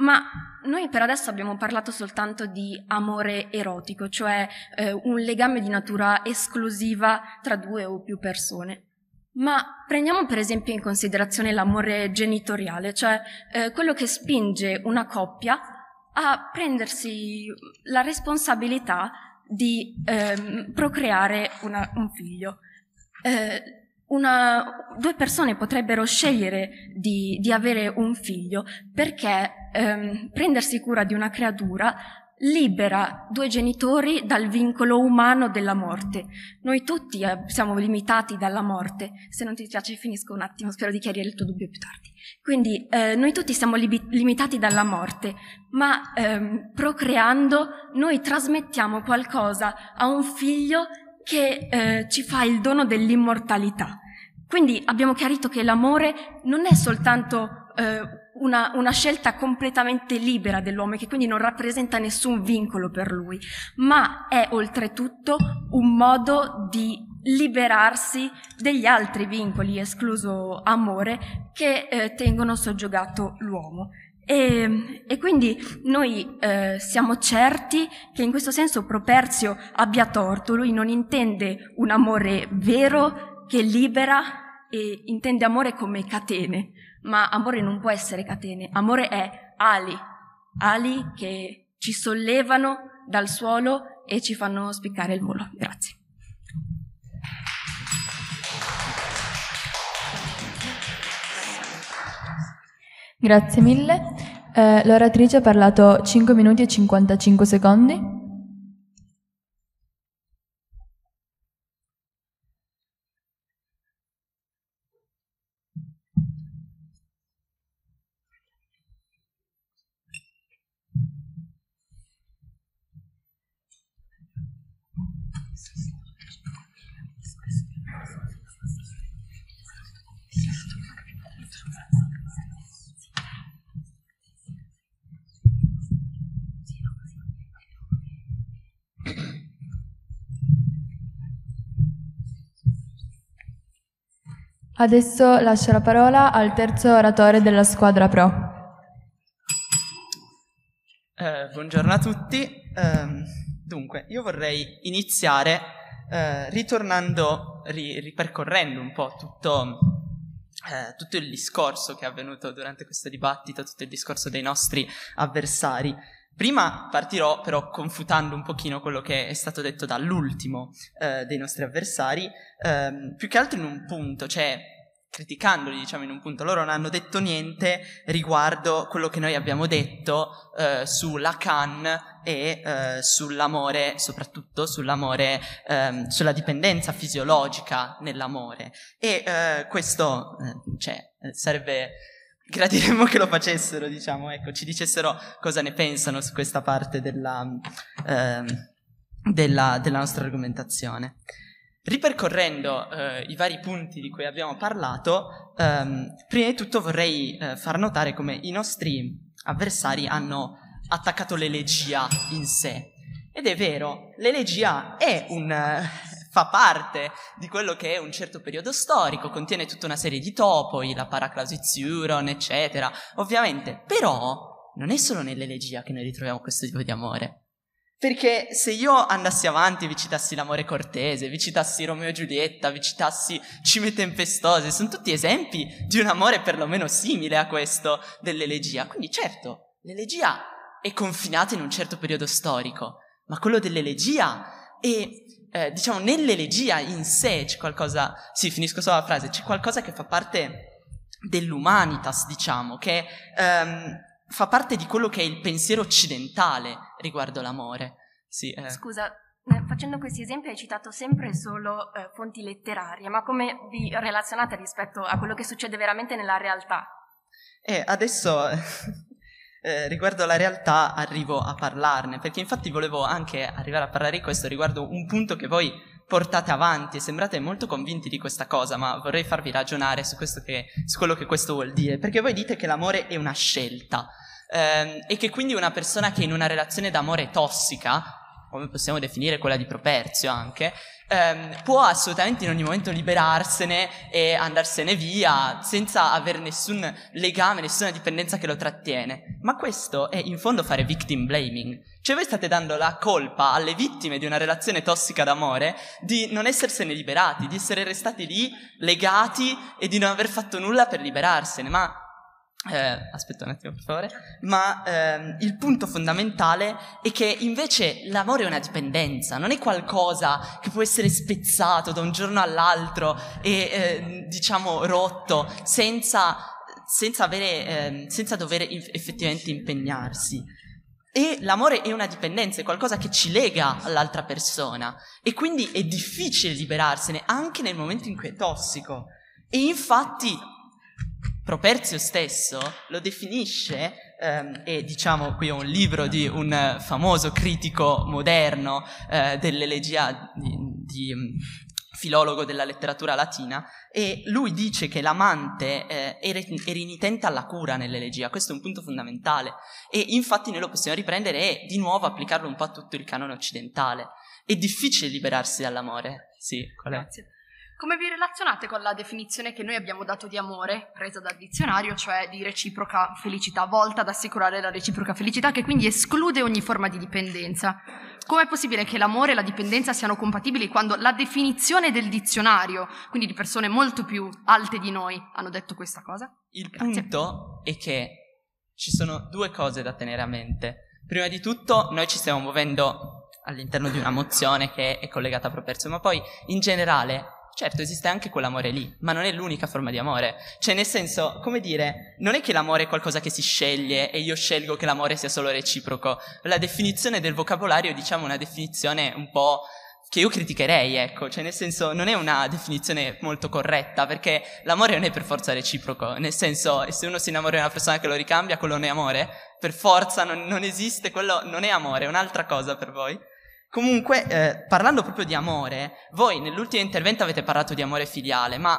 Ma noi per adesso abbiamo parlato soltanto di amore erotico, cioè eh, un legame di natura esclusiva tra due o più persone. Ma prendiamo per esempio in considerazione l'amore genitoriale, cioè eh, quello che spinge una coppia a prendersi la responsabilità di ehm, procreare una, un figlio. Eh, una, due persone potrebbero scegliere di, di avere un figlio perché ehm, prendersi cura di una creatura libera due genitori dal vincolo umano della morte. Noi tutti eh, siamo limitati dalla morte. Se non ti piace finisco un attimo, spero di chiarire il tuo dubbio più tardi. Quindi eh, noi tutti siamo li- limitati dalla morte, ma ehm, procreando noi trasmettiamo qualcosa a un figlio che eh, ci fa il dono dell'immortalità. Quindi abbiamo chiarito che l'amore non è soltanto eh, una, una, scelta completamente libera dell'uomo, e che quindi non rappresenta nessun vincolo per lui, ma è oltretutto un modo di liberarsi degli altri vincoli, escluso amore, che eh, tengono soggiogato l'uomo. E, e quindi noi eh, siamo certi che in questo senso Properzio abbia torto, lui non intende un amore vero che libera e intende amore come catene, ma amore non può essere catene, amore è ali, ali che ci sollevano dal suolo e ci fanno spiccare il volo. Grazie. Grazie mille. Eh, l'oratrice ha parlato 5 minuti e 55 secondi. Adesso lascio la parola al terzo oratore della squadra pro. Eh, buongiorno a tutti. Eh, dunque, io vorrei iniziare eh, ritornando, ri, ripercorrendo un po' tutto, eh, tutto il discorso che è avvenuto durante questo dibattito, tutto il discorso dei nostri avversari. Prima partirò però confutando un pochino quello che è stato detto dall'ultimo eh, dei nostri avversari, ehm, più che altro in un punto, cioè criticandoli diciamo in un punto, loro non hanno detto niente riguardo quello che noi abbiamo detto eh, su Lacan e eh, sull'amore, soprattutto sull'amore, ehm, sulla dipendenza fisiologica nell'amore. E eh, questo eh, cioè, eh, sarebbe gradiremmo che lo facessero, diciamo, ecco, ci dicessero cosa ne pensano su questa parte della, eh, della, della nostra argomentazione. Ripercorrendo eh, i vari punti di cui abbiamo parlato, ehm, prima di tutto vorrei eh, far notare come i nostri avversari hanno attaccato l'elegia in sé. Ed è vero, l'elegia è un, eh, fa parte di quello che è un certo periodo storico, contiene tutta una serie di topoi, la paraclausizione, eccetera, ovviamente, però non è solo nell'elegia che noi ritroviamo questo tipo di amore. Perché se io andassi avanti e vi citassi l'amore cortese, vi citassi Romeo e Giulietta, vi citassi Cime Tempestose, sono tutti esempi di un amore perlomeno simile a questo dell'elegia. Quindi certo, l'elegia è confinata in un certo periodo storico, ma quello dell'elegia è eh, diciamo, nell'elegia in sé c'è qualcosa, sì, finisco solo la frase, c'è qualcosa che fa parte dell'umanitas, diciamo, che ehm, fa parte di quello che è il pensiero occidentale riguardo l'amore. Sì, eh. Scusa, eh, facendo questi esempi hai citato sempre solo eh, fonti letterarie, ma come vi relazionate rispetto a quello che succede veramente nella realtà? Eh, adesso Eh, riguardo la realtà arrivo a parlarne, perché infatti volevo anche arrivare a parlare di questo riguardo un punto che voi portate avanti e sembrate molto convinti di questa cosa, ma vorrei farvi ragionare su, che, su quello che questo vuol dire, perché voi dite che l'amore è una scelta ehm, e che quindi una persona che in una relazione d'amore tossica, come possiamo definire quella di Properzio anche, ehm, può assolutamente in ogni momento liberarsene e andarsene via senza avere nessun legame, nessuna dipendenza che lo trattiene. Ma questo è in fondo fare victim blaming. Cioè voi state dando la colpa alle vittime di una relazione tossica d'amore di non essersene liberati, di essere restati lì legati e di non aver fatto nulla per liberarsene, ma eh, aspetta un attimo per favore, ma ehm, il punto fondamentale è che invece l'amore è una dipendenza, non è qualcosa che può essere spezzato da un giorno all'altro e eh, diciamo rotto senza, senza, avere, ehm, senza dover effettivamente impegnarsi. E l'amore è una dipendenza, è qualcosa che ci lega all'altra persona e quindi è difficile liberarsene anche nel momento in cui è tossico. E infatti Properzio stesso lo definisce, ehm, e diciamo qui è un libro di un famoso critico moderno eh, dell'elegia di, di mm, filologo della letteratura latina, e lui dice che l'amante eh, era initente alla cura nell'elegia, questo è un punto fondamentale, e infatti noi lo possiamo riprendere e di nuovo applicarlo un po' a tutto il canone occidentale. È difficile liberarsi dall'amore, sì. Grazie. Come vi relazionate con la definizione che noi abbiamo dato di amore, presa dal dizionario, cioè di reciproca felicità, volta ad assicurare la reciproca felicità, che quindi esclude ogni forma di dipendenza? Com'è possibile che l'amore e la dipendenza siano compatibili quando la definizione del dizionario, quindi di persone molto più alte di noi, hanno detto questa cosa? Il Grazie. punto è che ci sono due cose da tenere a mente. Prima di tutto, noi ci stiamo muovendo all'interno di una mozione che è collegata a Properzio, ma poi in generale Certo, esiste anche quell'amore lì, ma non è l'unica forma di amore. Cioè, nel senso, come dire, non è che l'amore è qualcosa che si sceglie e io scelgo che l'amore sia solo reciproco. La definizione del vocabolario diciamo, è, una definizione un po' che io criticherei, ecco, cioè nel senso non è una definizione molto corretta perché l'amore non è per forza reciproco, nel senso se uno si innamora di una persona che lo ricambia, quello non è amore, per forza non, non esiste, quello non è amore, è un'altra cosa per voi. Comunque, eh, parlando proprio di amore, voi nell'ultimo intervento avete parlato di amore filiale, ma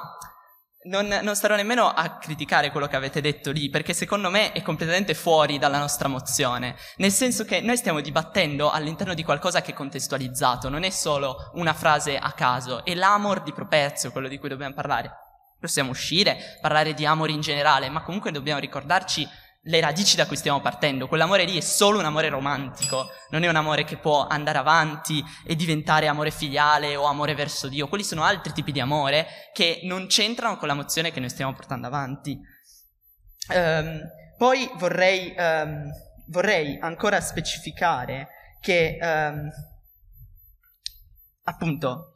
non, non, starò nemmeno a criticare quello che avete detto lì, perché secondo me è completamente fuori dalla nostra mozione, nel senso che noi stiamo dibattendo all'interno di qualcosa che è contestualizzato, non è solo una frase a caso, è l'amor di Properzio quello di cui dobbiamo parlare. Possiamo uscire, parlare di amor in generale, ma comunque dobbiamo ricordarci le radici da cui stiamo partendo. Quell'amore lì è solo un amore romantico, non è un amore che può andare avanti e diventare amore filiale o amore verso Dio. Quelli sono altri tipi di amore che non c'entrano con la mozione che noi stiamo portando avanti. Um, poi vorrei, um, vorrei, ancora specificare che um, appunto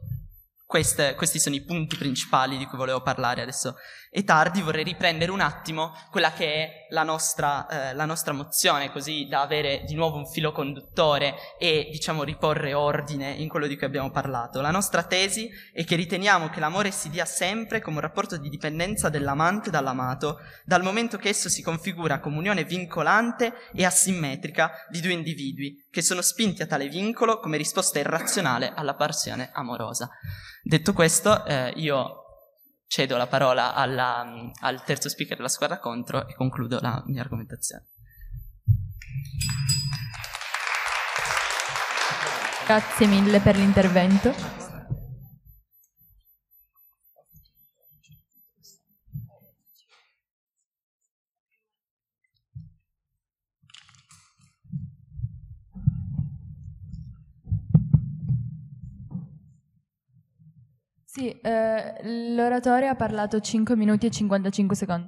queste, questi sono i punti principali di cui volevo parlare adesso e tardi vorrei riprendere un attimo quella che è la nostra, eh, la nostra mozione, così da avere di nuovo un filo conduttore e diciamo riporre ordine in quello di cui abbiamo parlato. La nostra tesi è che riteniamo che l'amore si dia sempre come un rapporto di dipendenza dell'amante dall'amato, dal momento che esso si configura come unione vincolante e asimmetrica di due individui che sono spinti a tale vincolo come risposta irrazionale alla passione amorosa. Detto questo, eh, io cedo la parola alla, al terzo speaker della squadra contro e concludo la mia argomentazione. Grazie mille per l'intervento. Sì, eh, l'oratore ha parlato 5 minuti e 55 secondi.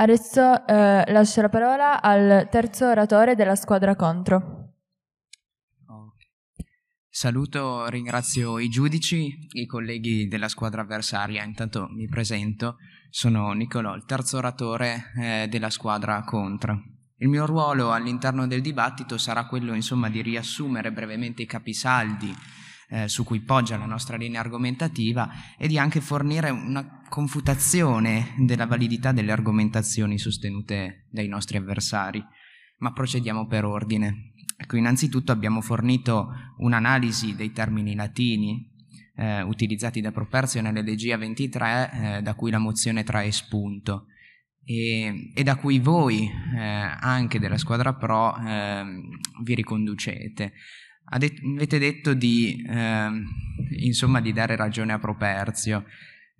Adesso eh, lascio la parola al terzo oratore della squadra contro. Saluto, ringrazio i giudici, i colleghi della squadra avversaria. Intanto mi presento, sono Nicolò, il terzo oratore eh, della squadra contro. Il mio ruolo all'interno del dibattito sarà quello insomma, di riassumere brevemente i capisaldi eh, su cui poggia la nostra linea argomentativa e di anche fornire una confutazione della validità delle argomentazioni sostenute dai nostri avversari. Ma procediamo per ordine. Ecco, innanzitutto abbiamo fornito un'analisi dei termini latini eh, utilizzati da Properzio nell'elegia 23, eh, da cui la mozione trae spunto. E, e da cui voi, eh, anche della squadra pro, ehm, vi riconducete. avete detto di, ehm, insomma, di dare ragione a Properzio.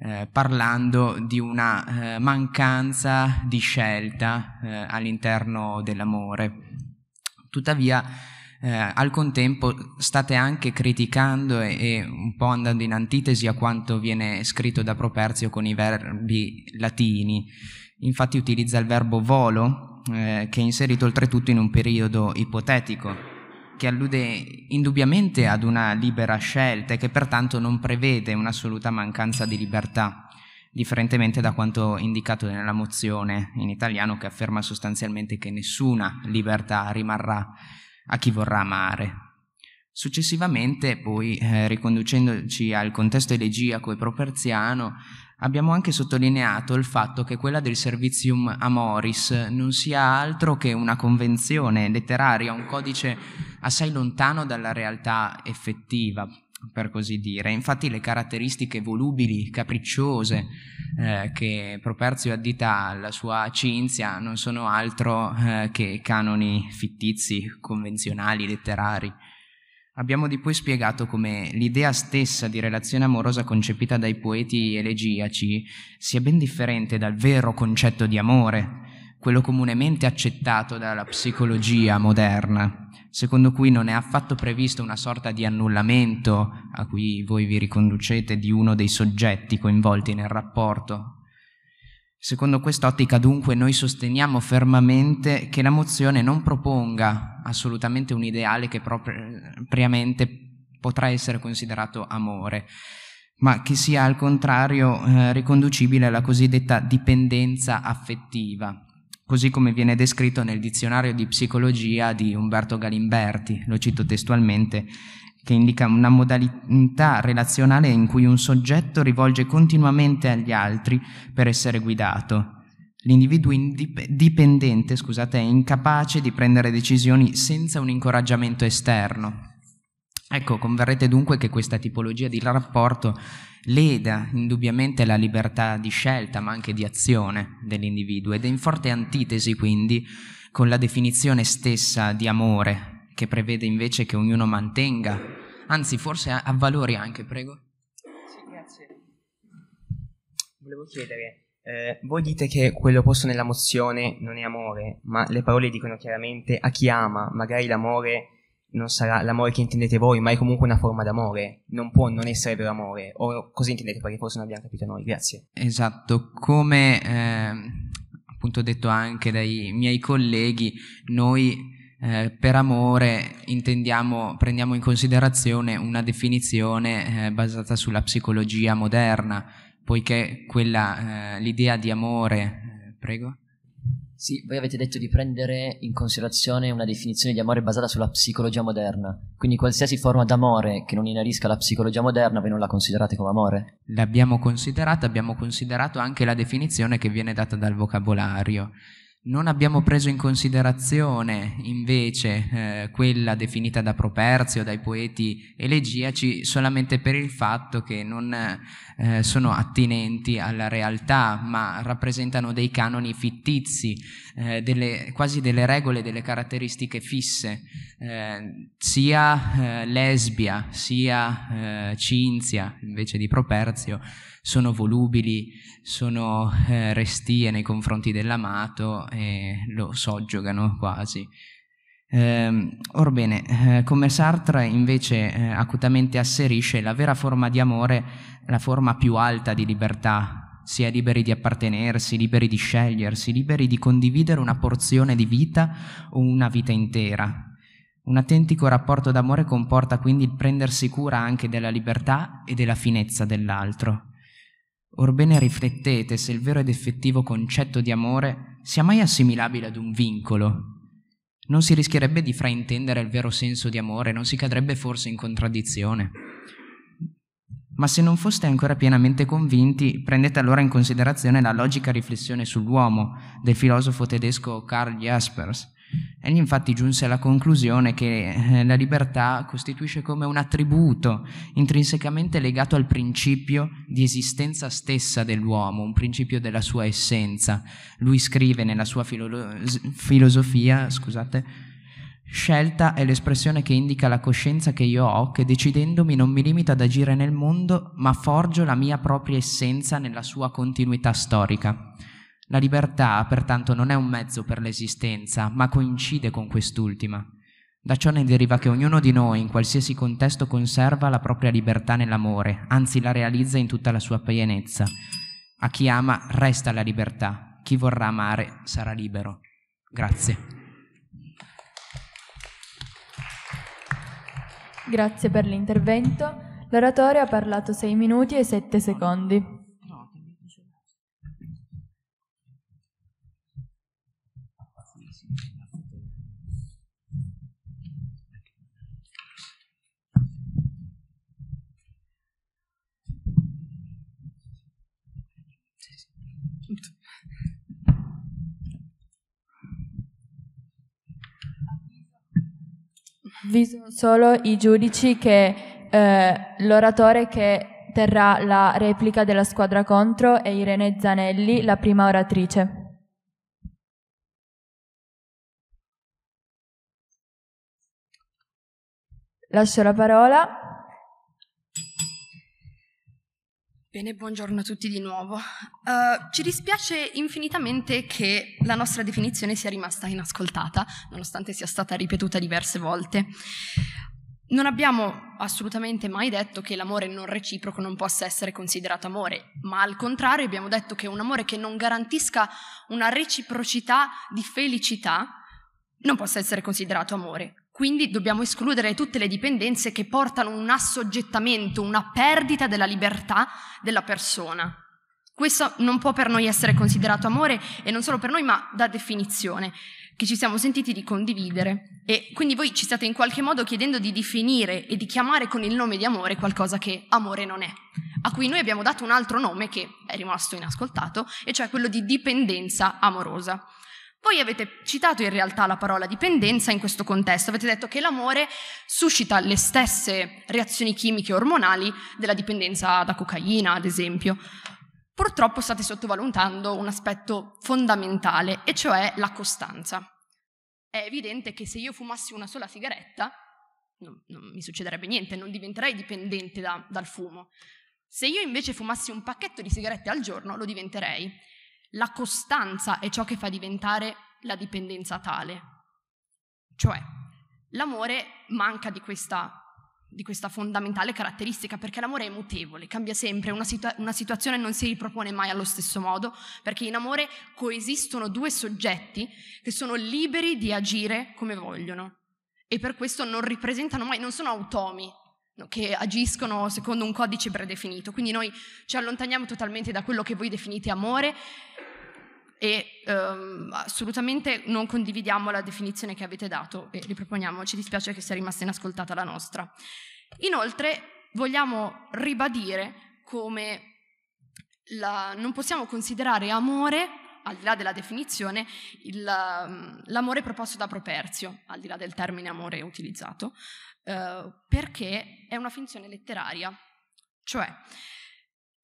Eh, parlando di una eh, mancanza di scelta eh, all'interno dell'amore. Tuttavia, eh, al contempo state anche criticando e, e, un po' andando in antitesi a quanto viene scritto da Properzio con i verbi latini. Infatti utilizza il verbo volo, eh, che è inserito oltretutto in un periodo ipotetico, che allude indubbiamente ad una libera scelta e che pertanto non prevede un'assoluta mancanza di libertà differentemente da quanto indicato nella mozione in italiano che afferma sostanzialmente che nessuna libertà rimarrà a chi vorrà amare. Successivamente, poi, eh, riconducendoci al contesto elegiaco e properziano, abbiamo anche sottolineato il fatto che quella del Servizium Amoris non sia altro che una convenzione letteraria, un codice assai lontano dalla realtà effettiva, per così dire. Infatti le caratteristiche volubili, capricciose eh, che Properzio addita alla sua Cinzia non sono altro eh, che canoni fittizi, convenzionali, letterari. Abbiamo di poi spiegato come l'idea stessa di relazione amorosa concepita dai poeti elegiaci sia ben differente dal vero concetto di amore, quello comunemente accettato dalla psicologia moderna secondo cui non è affatto previsto una sorta di annullamento a cui voi vi riconducete di uno dei soggetti coinvolti nel rapporto. Secondo quest'ottica dunque noi sosteniamo fermamente che la mozione non proponga assolutamente un ideale che propriamente potrà essere considerato amore, ma che sia al contrario eh, riconducibile alla cosiddetta dipendenza affettiva così come viene descritto nel dizionario di psicologia di Umberto Galimberti, lo cito testualmente, che indica una modalità relazionale in cui un soggetto rivolge continuamente agli altri per essere guidato. L'individuo indip- dipendente, scusate, è incapace di prendere decisioni senza un incoraggiamento esterno. Ecco, converrete dunque che questa tipologia di rapporto leda indubbiamente la libertà di scelta ma anche di azione dell'individuo ed è in forte antitesi quindi con la definizione stessa di amore che prevede invece che ognuno mantenga, anzi forse avvalori anche, prego. Sì, grazie. Volevo chiedere, eh, voi dite che quello posto nella mozione non è amore, ma le parole dicono chiaramente a chi ama, magari l'amore non sarà l'amore che intendete voi, ma è comunque una forma d'amore, non può non essere vero amore, o così intendete perché forse non abbiamo capito noi, grazie. Esatto, come eh, appunto detto anche dai miei colleghi, noi eh, per amore intendiamo, prendiamo in considerazione una definizione eh, basata sulla psicologia moderna, poiché quella, eh, l'idea di amore, eh, prego? Sì, voi avete detto di prendere in considerazione una definizione di amore basata sulla psicologia moderna, quindi qualsiasi forma d'amore che non inerisca alla psicologia moderna voi non la considerate come amore? L'abbiamo considerata, abbiamo considerato anche la definizione che viene data dal vocabolario. Non abbiamo preso in considerazione invece eh, quella definita da Properzio, dai poeti elegiaci, solamente per il fatto che non eh, sono attinenti alla realtà, ma rappresentano dei canoni fittizi, eh, delle, quasi delle regole, delle caratteristiche fisse. Eh, sia eh, Lesbia, sia eh, Cinzia, invece di Properzio, sono volubili, sono eh, restie nei confronti dell'amato e lo soggiogano quasi. Eh, orbene, eh, come Sartre invece eh, acutamente asserisce, la vera forma di amore, la forma più alta di libertà, si è liberi di appartenersi, liberi di scegliersi, liberi di condividere una porzione di vita o una vita intera. Un autentico rapporto d'amore comporta quindi il prendersi cura anche della libertà e della finezza dell'altro. Orbene riflettete se il vero ed effettivo concetto di amore sia mai assimilabile ad un vincolo. Non si rischierebbe di fraintendere il vero senso di amore, non si cadrebbe forse in contraddizione. Ma se non foste ancora pienamente convinti, prendete allora in considerazione la logica riflessione sull'uomo del filosofo tedesco Karl Jaspers, Egli infatti giunse alla conclusione che eh, la libertà costituisce come un attributo intrinsecamente legato al principio di esistenza stessa dell'uomo, un principio della sua essenza. Lui scrive nella sua filo- filosofia, scusate, Scelta è l'espressione che indica la coscienza che io ho, che decidendomi non mi limito ad agire nel mondo, ma forgio la mia propria essenza nella sua continuità storica. La libertà, pertanto, non è un mezzo per l'esistenza, ma coincide con quest'ultima. Da ciò ne deriva che ognuno di noi, in qualsiasi contesto, conserva la propria libertà nell'amore, anzi la realizza in tutta la sua pienezza. A chi ama resta la libertà, chi vorrà amare sarà libero. Grazie. Grazie per l'intervento. L'oratore ha parlato 6 minuti e 7 secondi. Vi sono solo i giudici che eh, l'oratore che terrà la replica della squadra contro è Irene Zanelli, la prima oratrice. Lascio la parola Bene, buongiorno a tutti di nuovo. Uh, ci dispiace infinitamente che la nostra definizione sia rimasta inascoltata, nonostante sia stata ripetuta diverse volte. Non abbiamo assolutamente mai detto che l'amore non reciproco non possa essere considerato amore, ma al contrario abbiamo detto che un amore che non garantisca una reciprocità di felicità non possa essere considerato amore. Quindi dobbiamo escludere tutte le dipendenze che portano un assoggettamento, una perdita della libertà della persona. Questo non può per noi essere considerato amore e non solo per noi, ma da definizione che ci siamo sentiti di condividere. E quindi voi ci state in qualche modo chiedendo di definire e di chiamare con il nome di amore qualcosa che amore non è, a cui noi abbiamo dato un altro nome che è rimasto inascoltato, e cioè quello di dipendenza amorosa. Voi avete citato in realtà la parola dipendenza in questo contesto, avete detto che l'amore suscita le stesse reazioni chimiche e ormonali della dipendenza da cocaina, ad esempio. Purtroppo state sottovalutando un aspetto fondamentale, e cioè la costanza. È evidente che se io fumassi una sola sigaretta, non, non mi succederebbe niente, non diventerei dipendente da, dal fumo. Se io invece fumassi un pacchetto di sigarette al giorno, lo diventerei. La costanza è ciò che fa diventare la dipendenza tale. Cioè, l'amore manca di questa, di questa fondamentale caratteristica perché l'amore è mutevole, cambia sempre, una, situa- una situazione non si ripropone mai allo stesso modo perché in amore coesistono due soggetti che sono liberi di agire come vogliono e per questo non ripresentano mai, non sono automi, che agiscono secondo un codice predefinito. Quindi noi ci allontaniamo totalmente da quello che voi definite amore e ehm, assolutamente non condividiamo la definizione che avete dato e riproponiamo, ci dispiace che sia rimasta inascoltata la nostra. Inoltre vogliamo ribadire come la, non possiamo considerare amore al di là della definizione, il, ehm, l'amore proposto da Properzio, al di là del termine amore utilizzato, eh, perché è una finzione letteraria, cioè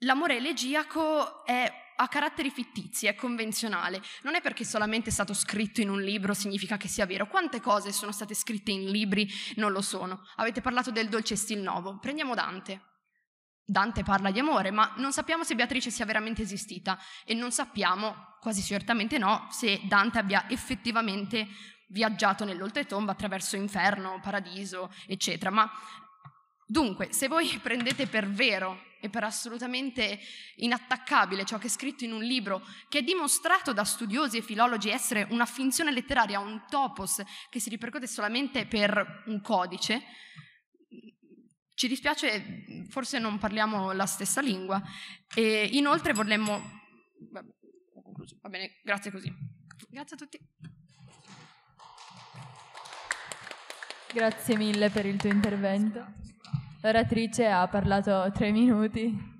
l'amore elegiaco è ha caratteri fittizi, è convenzionale. Non è perché solamente è stato scritto in un libro significa che sia vero. Quante cose sono state scritte in libri non lo sono. Avete parlato del dolce stil novo. Prendiamo Dante. Dante parla di amore, ma non sappiamo se Beatrice sia veramente esistita e non sappiamo, quasi certamente no, se Dante abbia effettivamente viaggiato nell'oltretomba attraverso inferno, paradiso, eccetera. Ma dunque, se voi prendete per vero e per assolutamente inattaccabile ciò che è scritto in un libro, che è dimostrato da studiosi e filologi essere una finzione letteraria, un topos che si ripercuote solamente per un codice, ci dispiace, forse non parliamo la stessa lingua. E inoltre vorremmo... Va bene, grazie così. Grazie a tutti. Grazie mille per il tuo intervento. L'oratrice ha parlato tre minuti.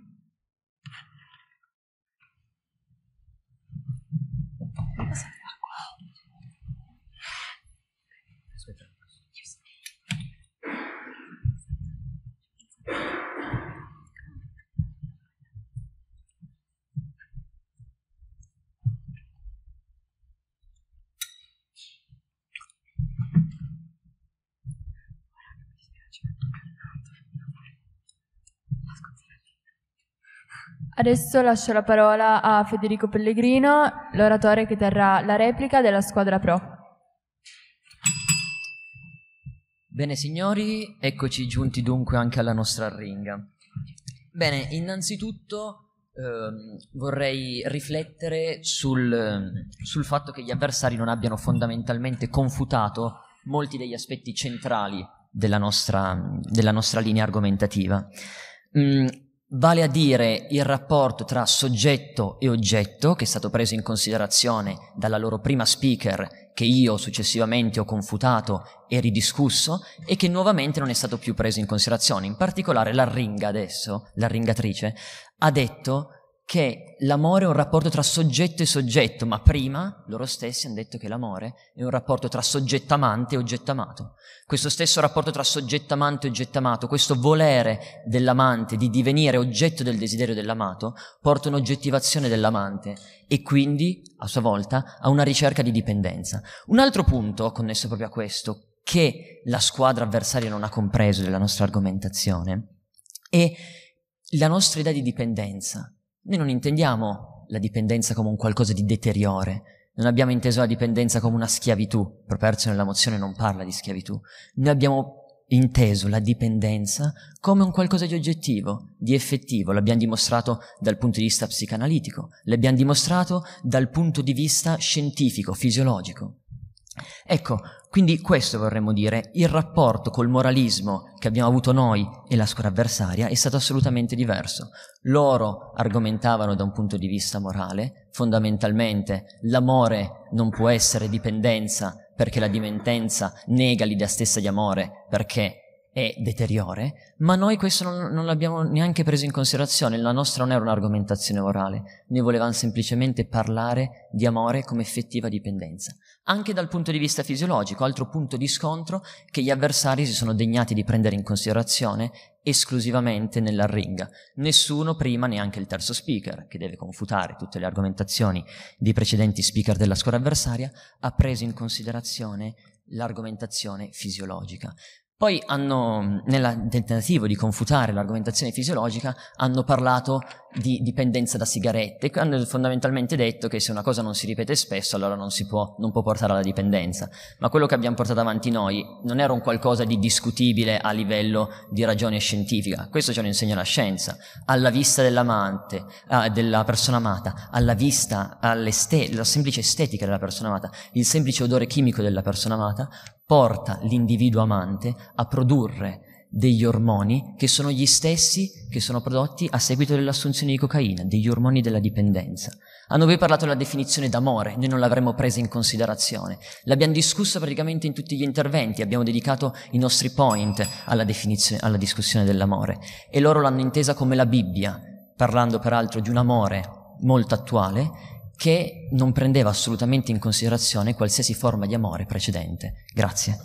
Thank you. Adesso lascio la parola a Federico Pellegrino, l'oratore che terrà la replica della squadra pro. Bene signori, eccoci giunti dunque anche alla nostra ringa. Bene, innanzitutto ehm, vorrei riflettere sul, sul fatto che gli avversari non abbiano fondamentalmente confutato molti degli aspetti centrali della nostra, della nostra linea argomentativa. Mm, vale a dire il rapporto tra soggetto e oggetto, che è stato preso in considerazione dalla loro prima speaker, che io successivamente ho confutato e ridiscusso, e che nuovamente non è stato più preso in considerazione. In particolare l'arringa adesso, l'arringatrice, ha detto che l'amore è un rapporto tra soggetto e soggetto, ma prima loro stessi hanno detto che l'amore è un rapporto tra soggetto amante e oggetto amato. Questo stesso rapporto tra soggetto amante e oggetto amato, questo volere dell'amante di divenire oggetto del desiderio dell'amato, porta un'oggettivazione dell'amante e quindi, a sua volta, a una ricerca di dipendenza. Un altro punto connesso proprio a questo, che la squadra avversaria non ha compreso della nostra argomentazione, è la nostra idea di dipendenza noi non intendiamo la dipendenza come un qualcosa di deteriore, non abbiamo inteso la dipendenza come una schiavitù, Properzio nella mozione non parla di schiavitù, noi abbiamo inteso la dipendenza come un qualcosa di oggettivo, di effettivo, l'abbiamo dimostrato dal punto di vista psicanalitico, l'abbiamo dimostrato dal punto di vista scientifico, fisiologico. Ecco, quindi questo vorremmo dire, il rapporto col moralismo che abbiamo avuto noi e la scuola avversaria è stato assolutamente diverso. Loro argomentavano da un punto di vista morale, fondamentalmente l'amore non può essere dipendenza perché la dipendenza nega l'idea stessa di amore, perché e deteriore, ma noi questo non, non l'abbiamo neanche preso in considerazione, la nostra non era un'argomentazione orale, noi volevamo semplicemente parlare di amore come effettiva dipendenza, anche dal punto di vista fisiologico, altro punto di scontro che gli avversari si sono degnati di prendere in considerazione esclusivamente nella ringa, nessuno prima neanche il terzo speaker, che deve confutare tutte le argomentazioni dei precedenti speaker della scuola avversaria, ha preso in considerazione l'argomentazione fisiologica. Poi hanno, mm, nel tentativo di confutare l'argomentazione fisiologica, hanno parlato di dipendenza da sigarette, hanno fondamentalmente detto che se una cosa non si ripete spesso allora non, può, non può portare alla dipendenza. Ma quello che abbiamo portato avanti noi non era un qualcosa di discutibile a livello di ragione scientifica, questo ce lo insegna la scienza. Alla vista dell'amante, eh, della persona amata, alla vista, alla semplice estetica della persona amata, il semplice odore chimico della persona amata porta l'individuo amante a produrre degli ormoni che sono gli stessi che sono prodotti a seguito dell'assunzione di cocaina, degli ormoni della dipendenza. Hanno voi parlato della definizione d'amore, noi non l'avremmo presa in considerazione. L'abbiamo discussa praticamente in tutti gli interventi, abbiamo dedicato i nostri point alla, alla discussione dell'amore e loro l'hanno intesa come la Bibbia, parlando peraltro di un amore molto attuale che non prendeva assolutamente in considerazione qualsiasi forma di amore precedente. Grazie.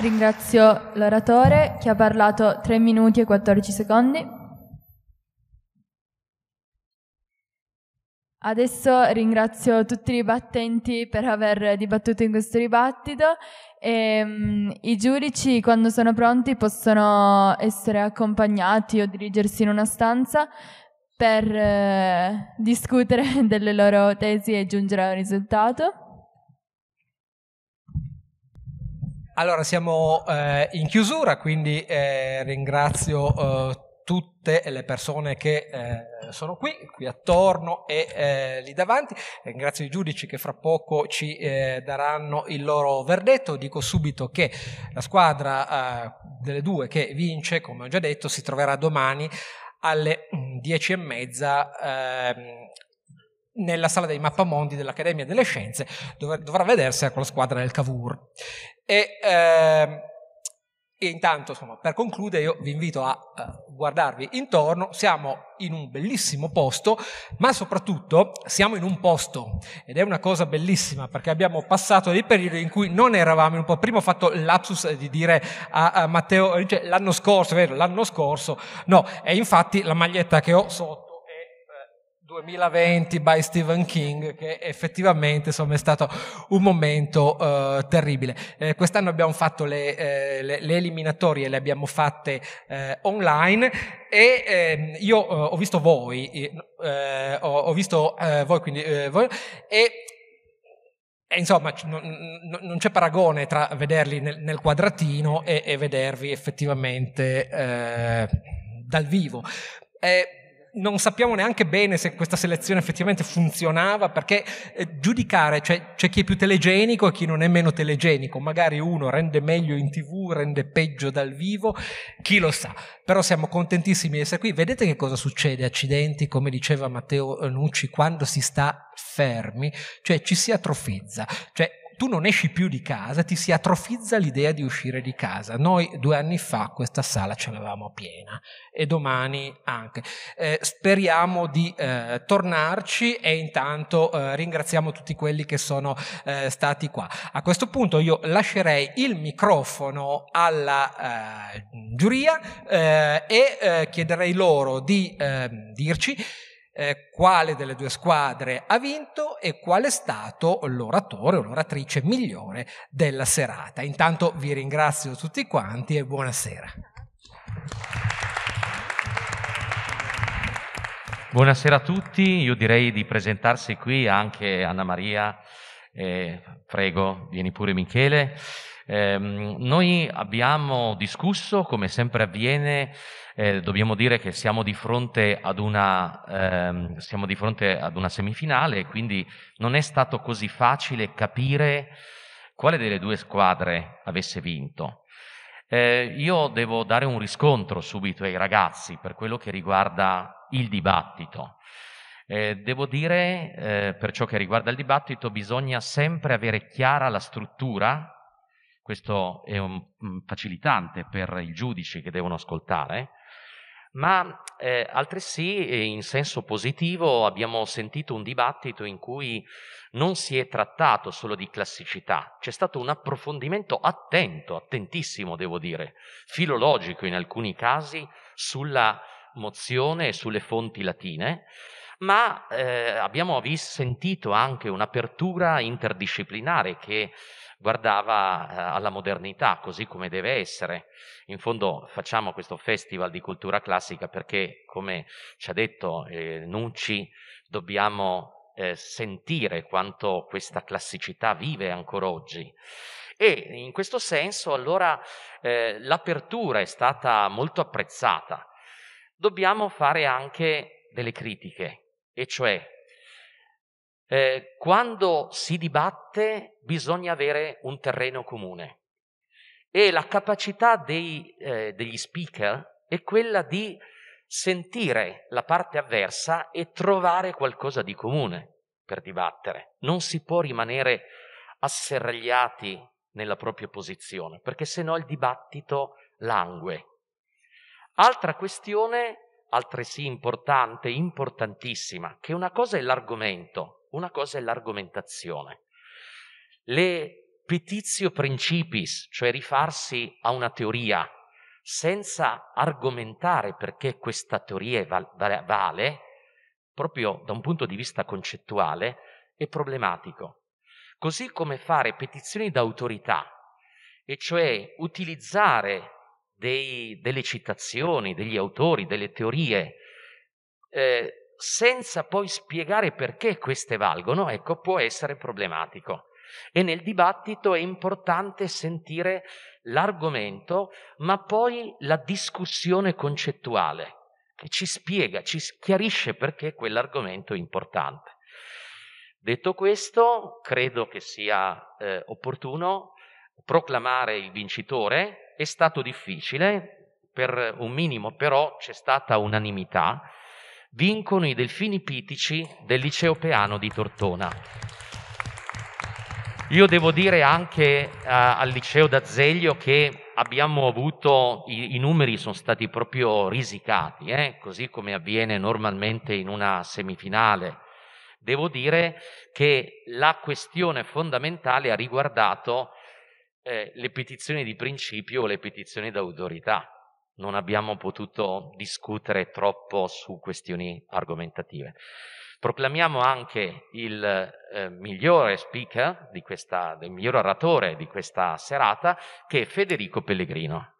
Ringrazio l'oratore che ha parlato 3 minuti e 14 secondi. Adesso ringrazio tutti i dibattenti per aver dibattuto in questo dibattito e, ehm, I giudici, quando sono pronti, possono essere accompagnati o dirigersi in una stanza per eh, discutere delle loro tesi e giungere a un risultato. Allora, siamo eh, in chiusura, quindi eh, ringrazio eh, tutte le persone che eh, sono qui, qui attorno e eh, lì davanti. Eh, ringrazio i giudici che fra poco ci eh, daranno il loro verdetto. Dico subito che la squadra eh, delle due che vince, come ho già detto, si troverà domani alle mm, dieci e mezza ehm, nella sala dei mappamondi dell'Accademia delle Scienze, dove dovrà vedersi con la squadra del Cavour. E, ehm, e intanto, insomma, per concludere, io vi invito a eh, guardarvi intorno. Siamo in un bellissimo posto, ma soprattutto siamo in un posto ed è una cosa bellissima perché abbiamo passato dei periodi in cui non eravamo in un po'. Prima ho fatto l'apsus di dire a, a Matteo cioè, l'anno scorso, vero? L'anno scorso, no, e infatti la maglietta che ho sotto 2020 by Stephen King, che effettivamente insomma, è stato un momento eh, terribile. Eh, quest'anno abbiamo fatto le, eh, le, le, eliminatorie, le abbiamo fatte eh, online e ehm, io eh, ho visto voi, eh, ho, ho, visto voi, quindi voi, e e insomma, non, c'è paragone tra vederli nel, quadratino e, e, vedervi effettivamente eh, dal vivo. Eh, non sappiamo neanche bene se questa selezione effettivamente funzionava, perché eh, giudicare, cioè c'è chi è più telegenico e chi non è meno telegenico, magari uno rende meglio in tv, rende peggio dal vivo, chi lo sa, però siamo contentissimi di essere qui, vedete che cosa succede, accidenti, come diceva Matteo Nucci, quando si sta fermi, cioè ci si atrofizza, cioè tu non esci più di casa, ti si atrofizza l'idea di uscire di casa. Noi due anni fa questa sala ce l'avevamo piena e domani anche. Eh, speriamo di eh, tornarci e intanto eh, ringraziamo tutti quelli che sono eh, stati qua. A questo punto io lascerei il microfono alla eh, giuria eh, e chiederei loro di ehm, dirci eh, quale delle due squadre ha vinto e qual è stato l'oratore o l'oratrice migliore della serata. Intanto vi ringrazio tutti quanti e buonasera. Buonasera a tutti, io direi di presentarsi qui anche Anna Maria, eh, prego, vieni pure Michele. Eh, noi abbiamo discusso, come sempre avviene, eh, dobbiamo dire che siamo di, una, ehm, siamo di fronte ad una, semifinale, quindi non è stato così facile capire quale delle due squadre avesse vinto. Eh, io devo dare un riscontro subito ai ragazzi per quello che riguarda il dibattito. Eh, devo dire, eh, per ciò che riguarda il dibattito, bisogna sempre avere chiara la struttura questo è un mm, facilitante per i giudici che devono ascoltare, ma eh, altresì eh, in senso positivo abbiamo sentito un dibattito in cui non si è trattato solo di classicità, c'è stato un approfondimento attento, attentissimo devo dire, filologico in alcuni casi sulla mozione e sulle fonti latine, ma eh, abbiamo vis- sentito anche un'apertura interdisciplinare che guardava eh, alla modernità così come deve essere. In fondo facciamo questo festival di cultura classica perché, come ci ha detto eh, Nucci, dobbiamo eh, sentire quanto questa classicità vive ancora oggi. E in questo senso allora eh, l'apertura è stata molto apprezzata. Dobbiamo fare anche delle critiche, e cioè eh, quando si dibatte bisogna avere un terreno comune e la capacità dei, eh, degli speaker è quella di sentire la parte avversa e trovare qualcosa di comune per dibattere. Non si può rimanere asserragliati nella propria posizione, perché se no il dibattito langue. Altra questione, altresì importante, importantissima, che una cosa è l'argomento, una cosa è l'argomentazione. Le petizio principis, cioè rifarsi a una teoria senza argomentare perché questa teoria val- vale, proprio da un punto di vista concettuale, è problematico. Così come fare petizioni d'autorità, e cioè utilizzare dei, delle citazioni, degli autori, delle teorie, eh, senza poi spiegare perché queste valgono, ecco, può essere problematico. E nel dibattito è importante sentire l'argomento, ma poi la discussione concettuale, che ci spiega, ci chiarisce perché quell'argomento è importante. Detto questo, credo che sia eh, opportuno proclamare il vincitore. È stato difficile, per un minimo però c'è stata unanimità vincono i delfini pitici del liceo peano di Tortona. Io devo dire anche uh, al liceo d'Azeglio che abbiamo avuto, i, i, numeri sono stati proprio risicati, eh? così come avviene normalmente in una semifinale. Devo dire che la questione fondamentale ha riguardato eh, le petizioni di principio o le petizioni d'autorità non abbiamo potuto discutere troppo su questioni argomentative. Proclamiamo anche il eh, migliore speaker, di questa, il miglior oratore di questa serata, che è Federico Pellegrino.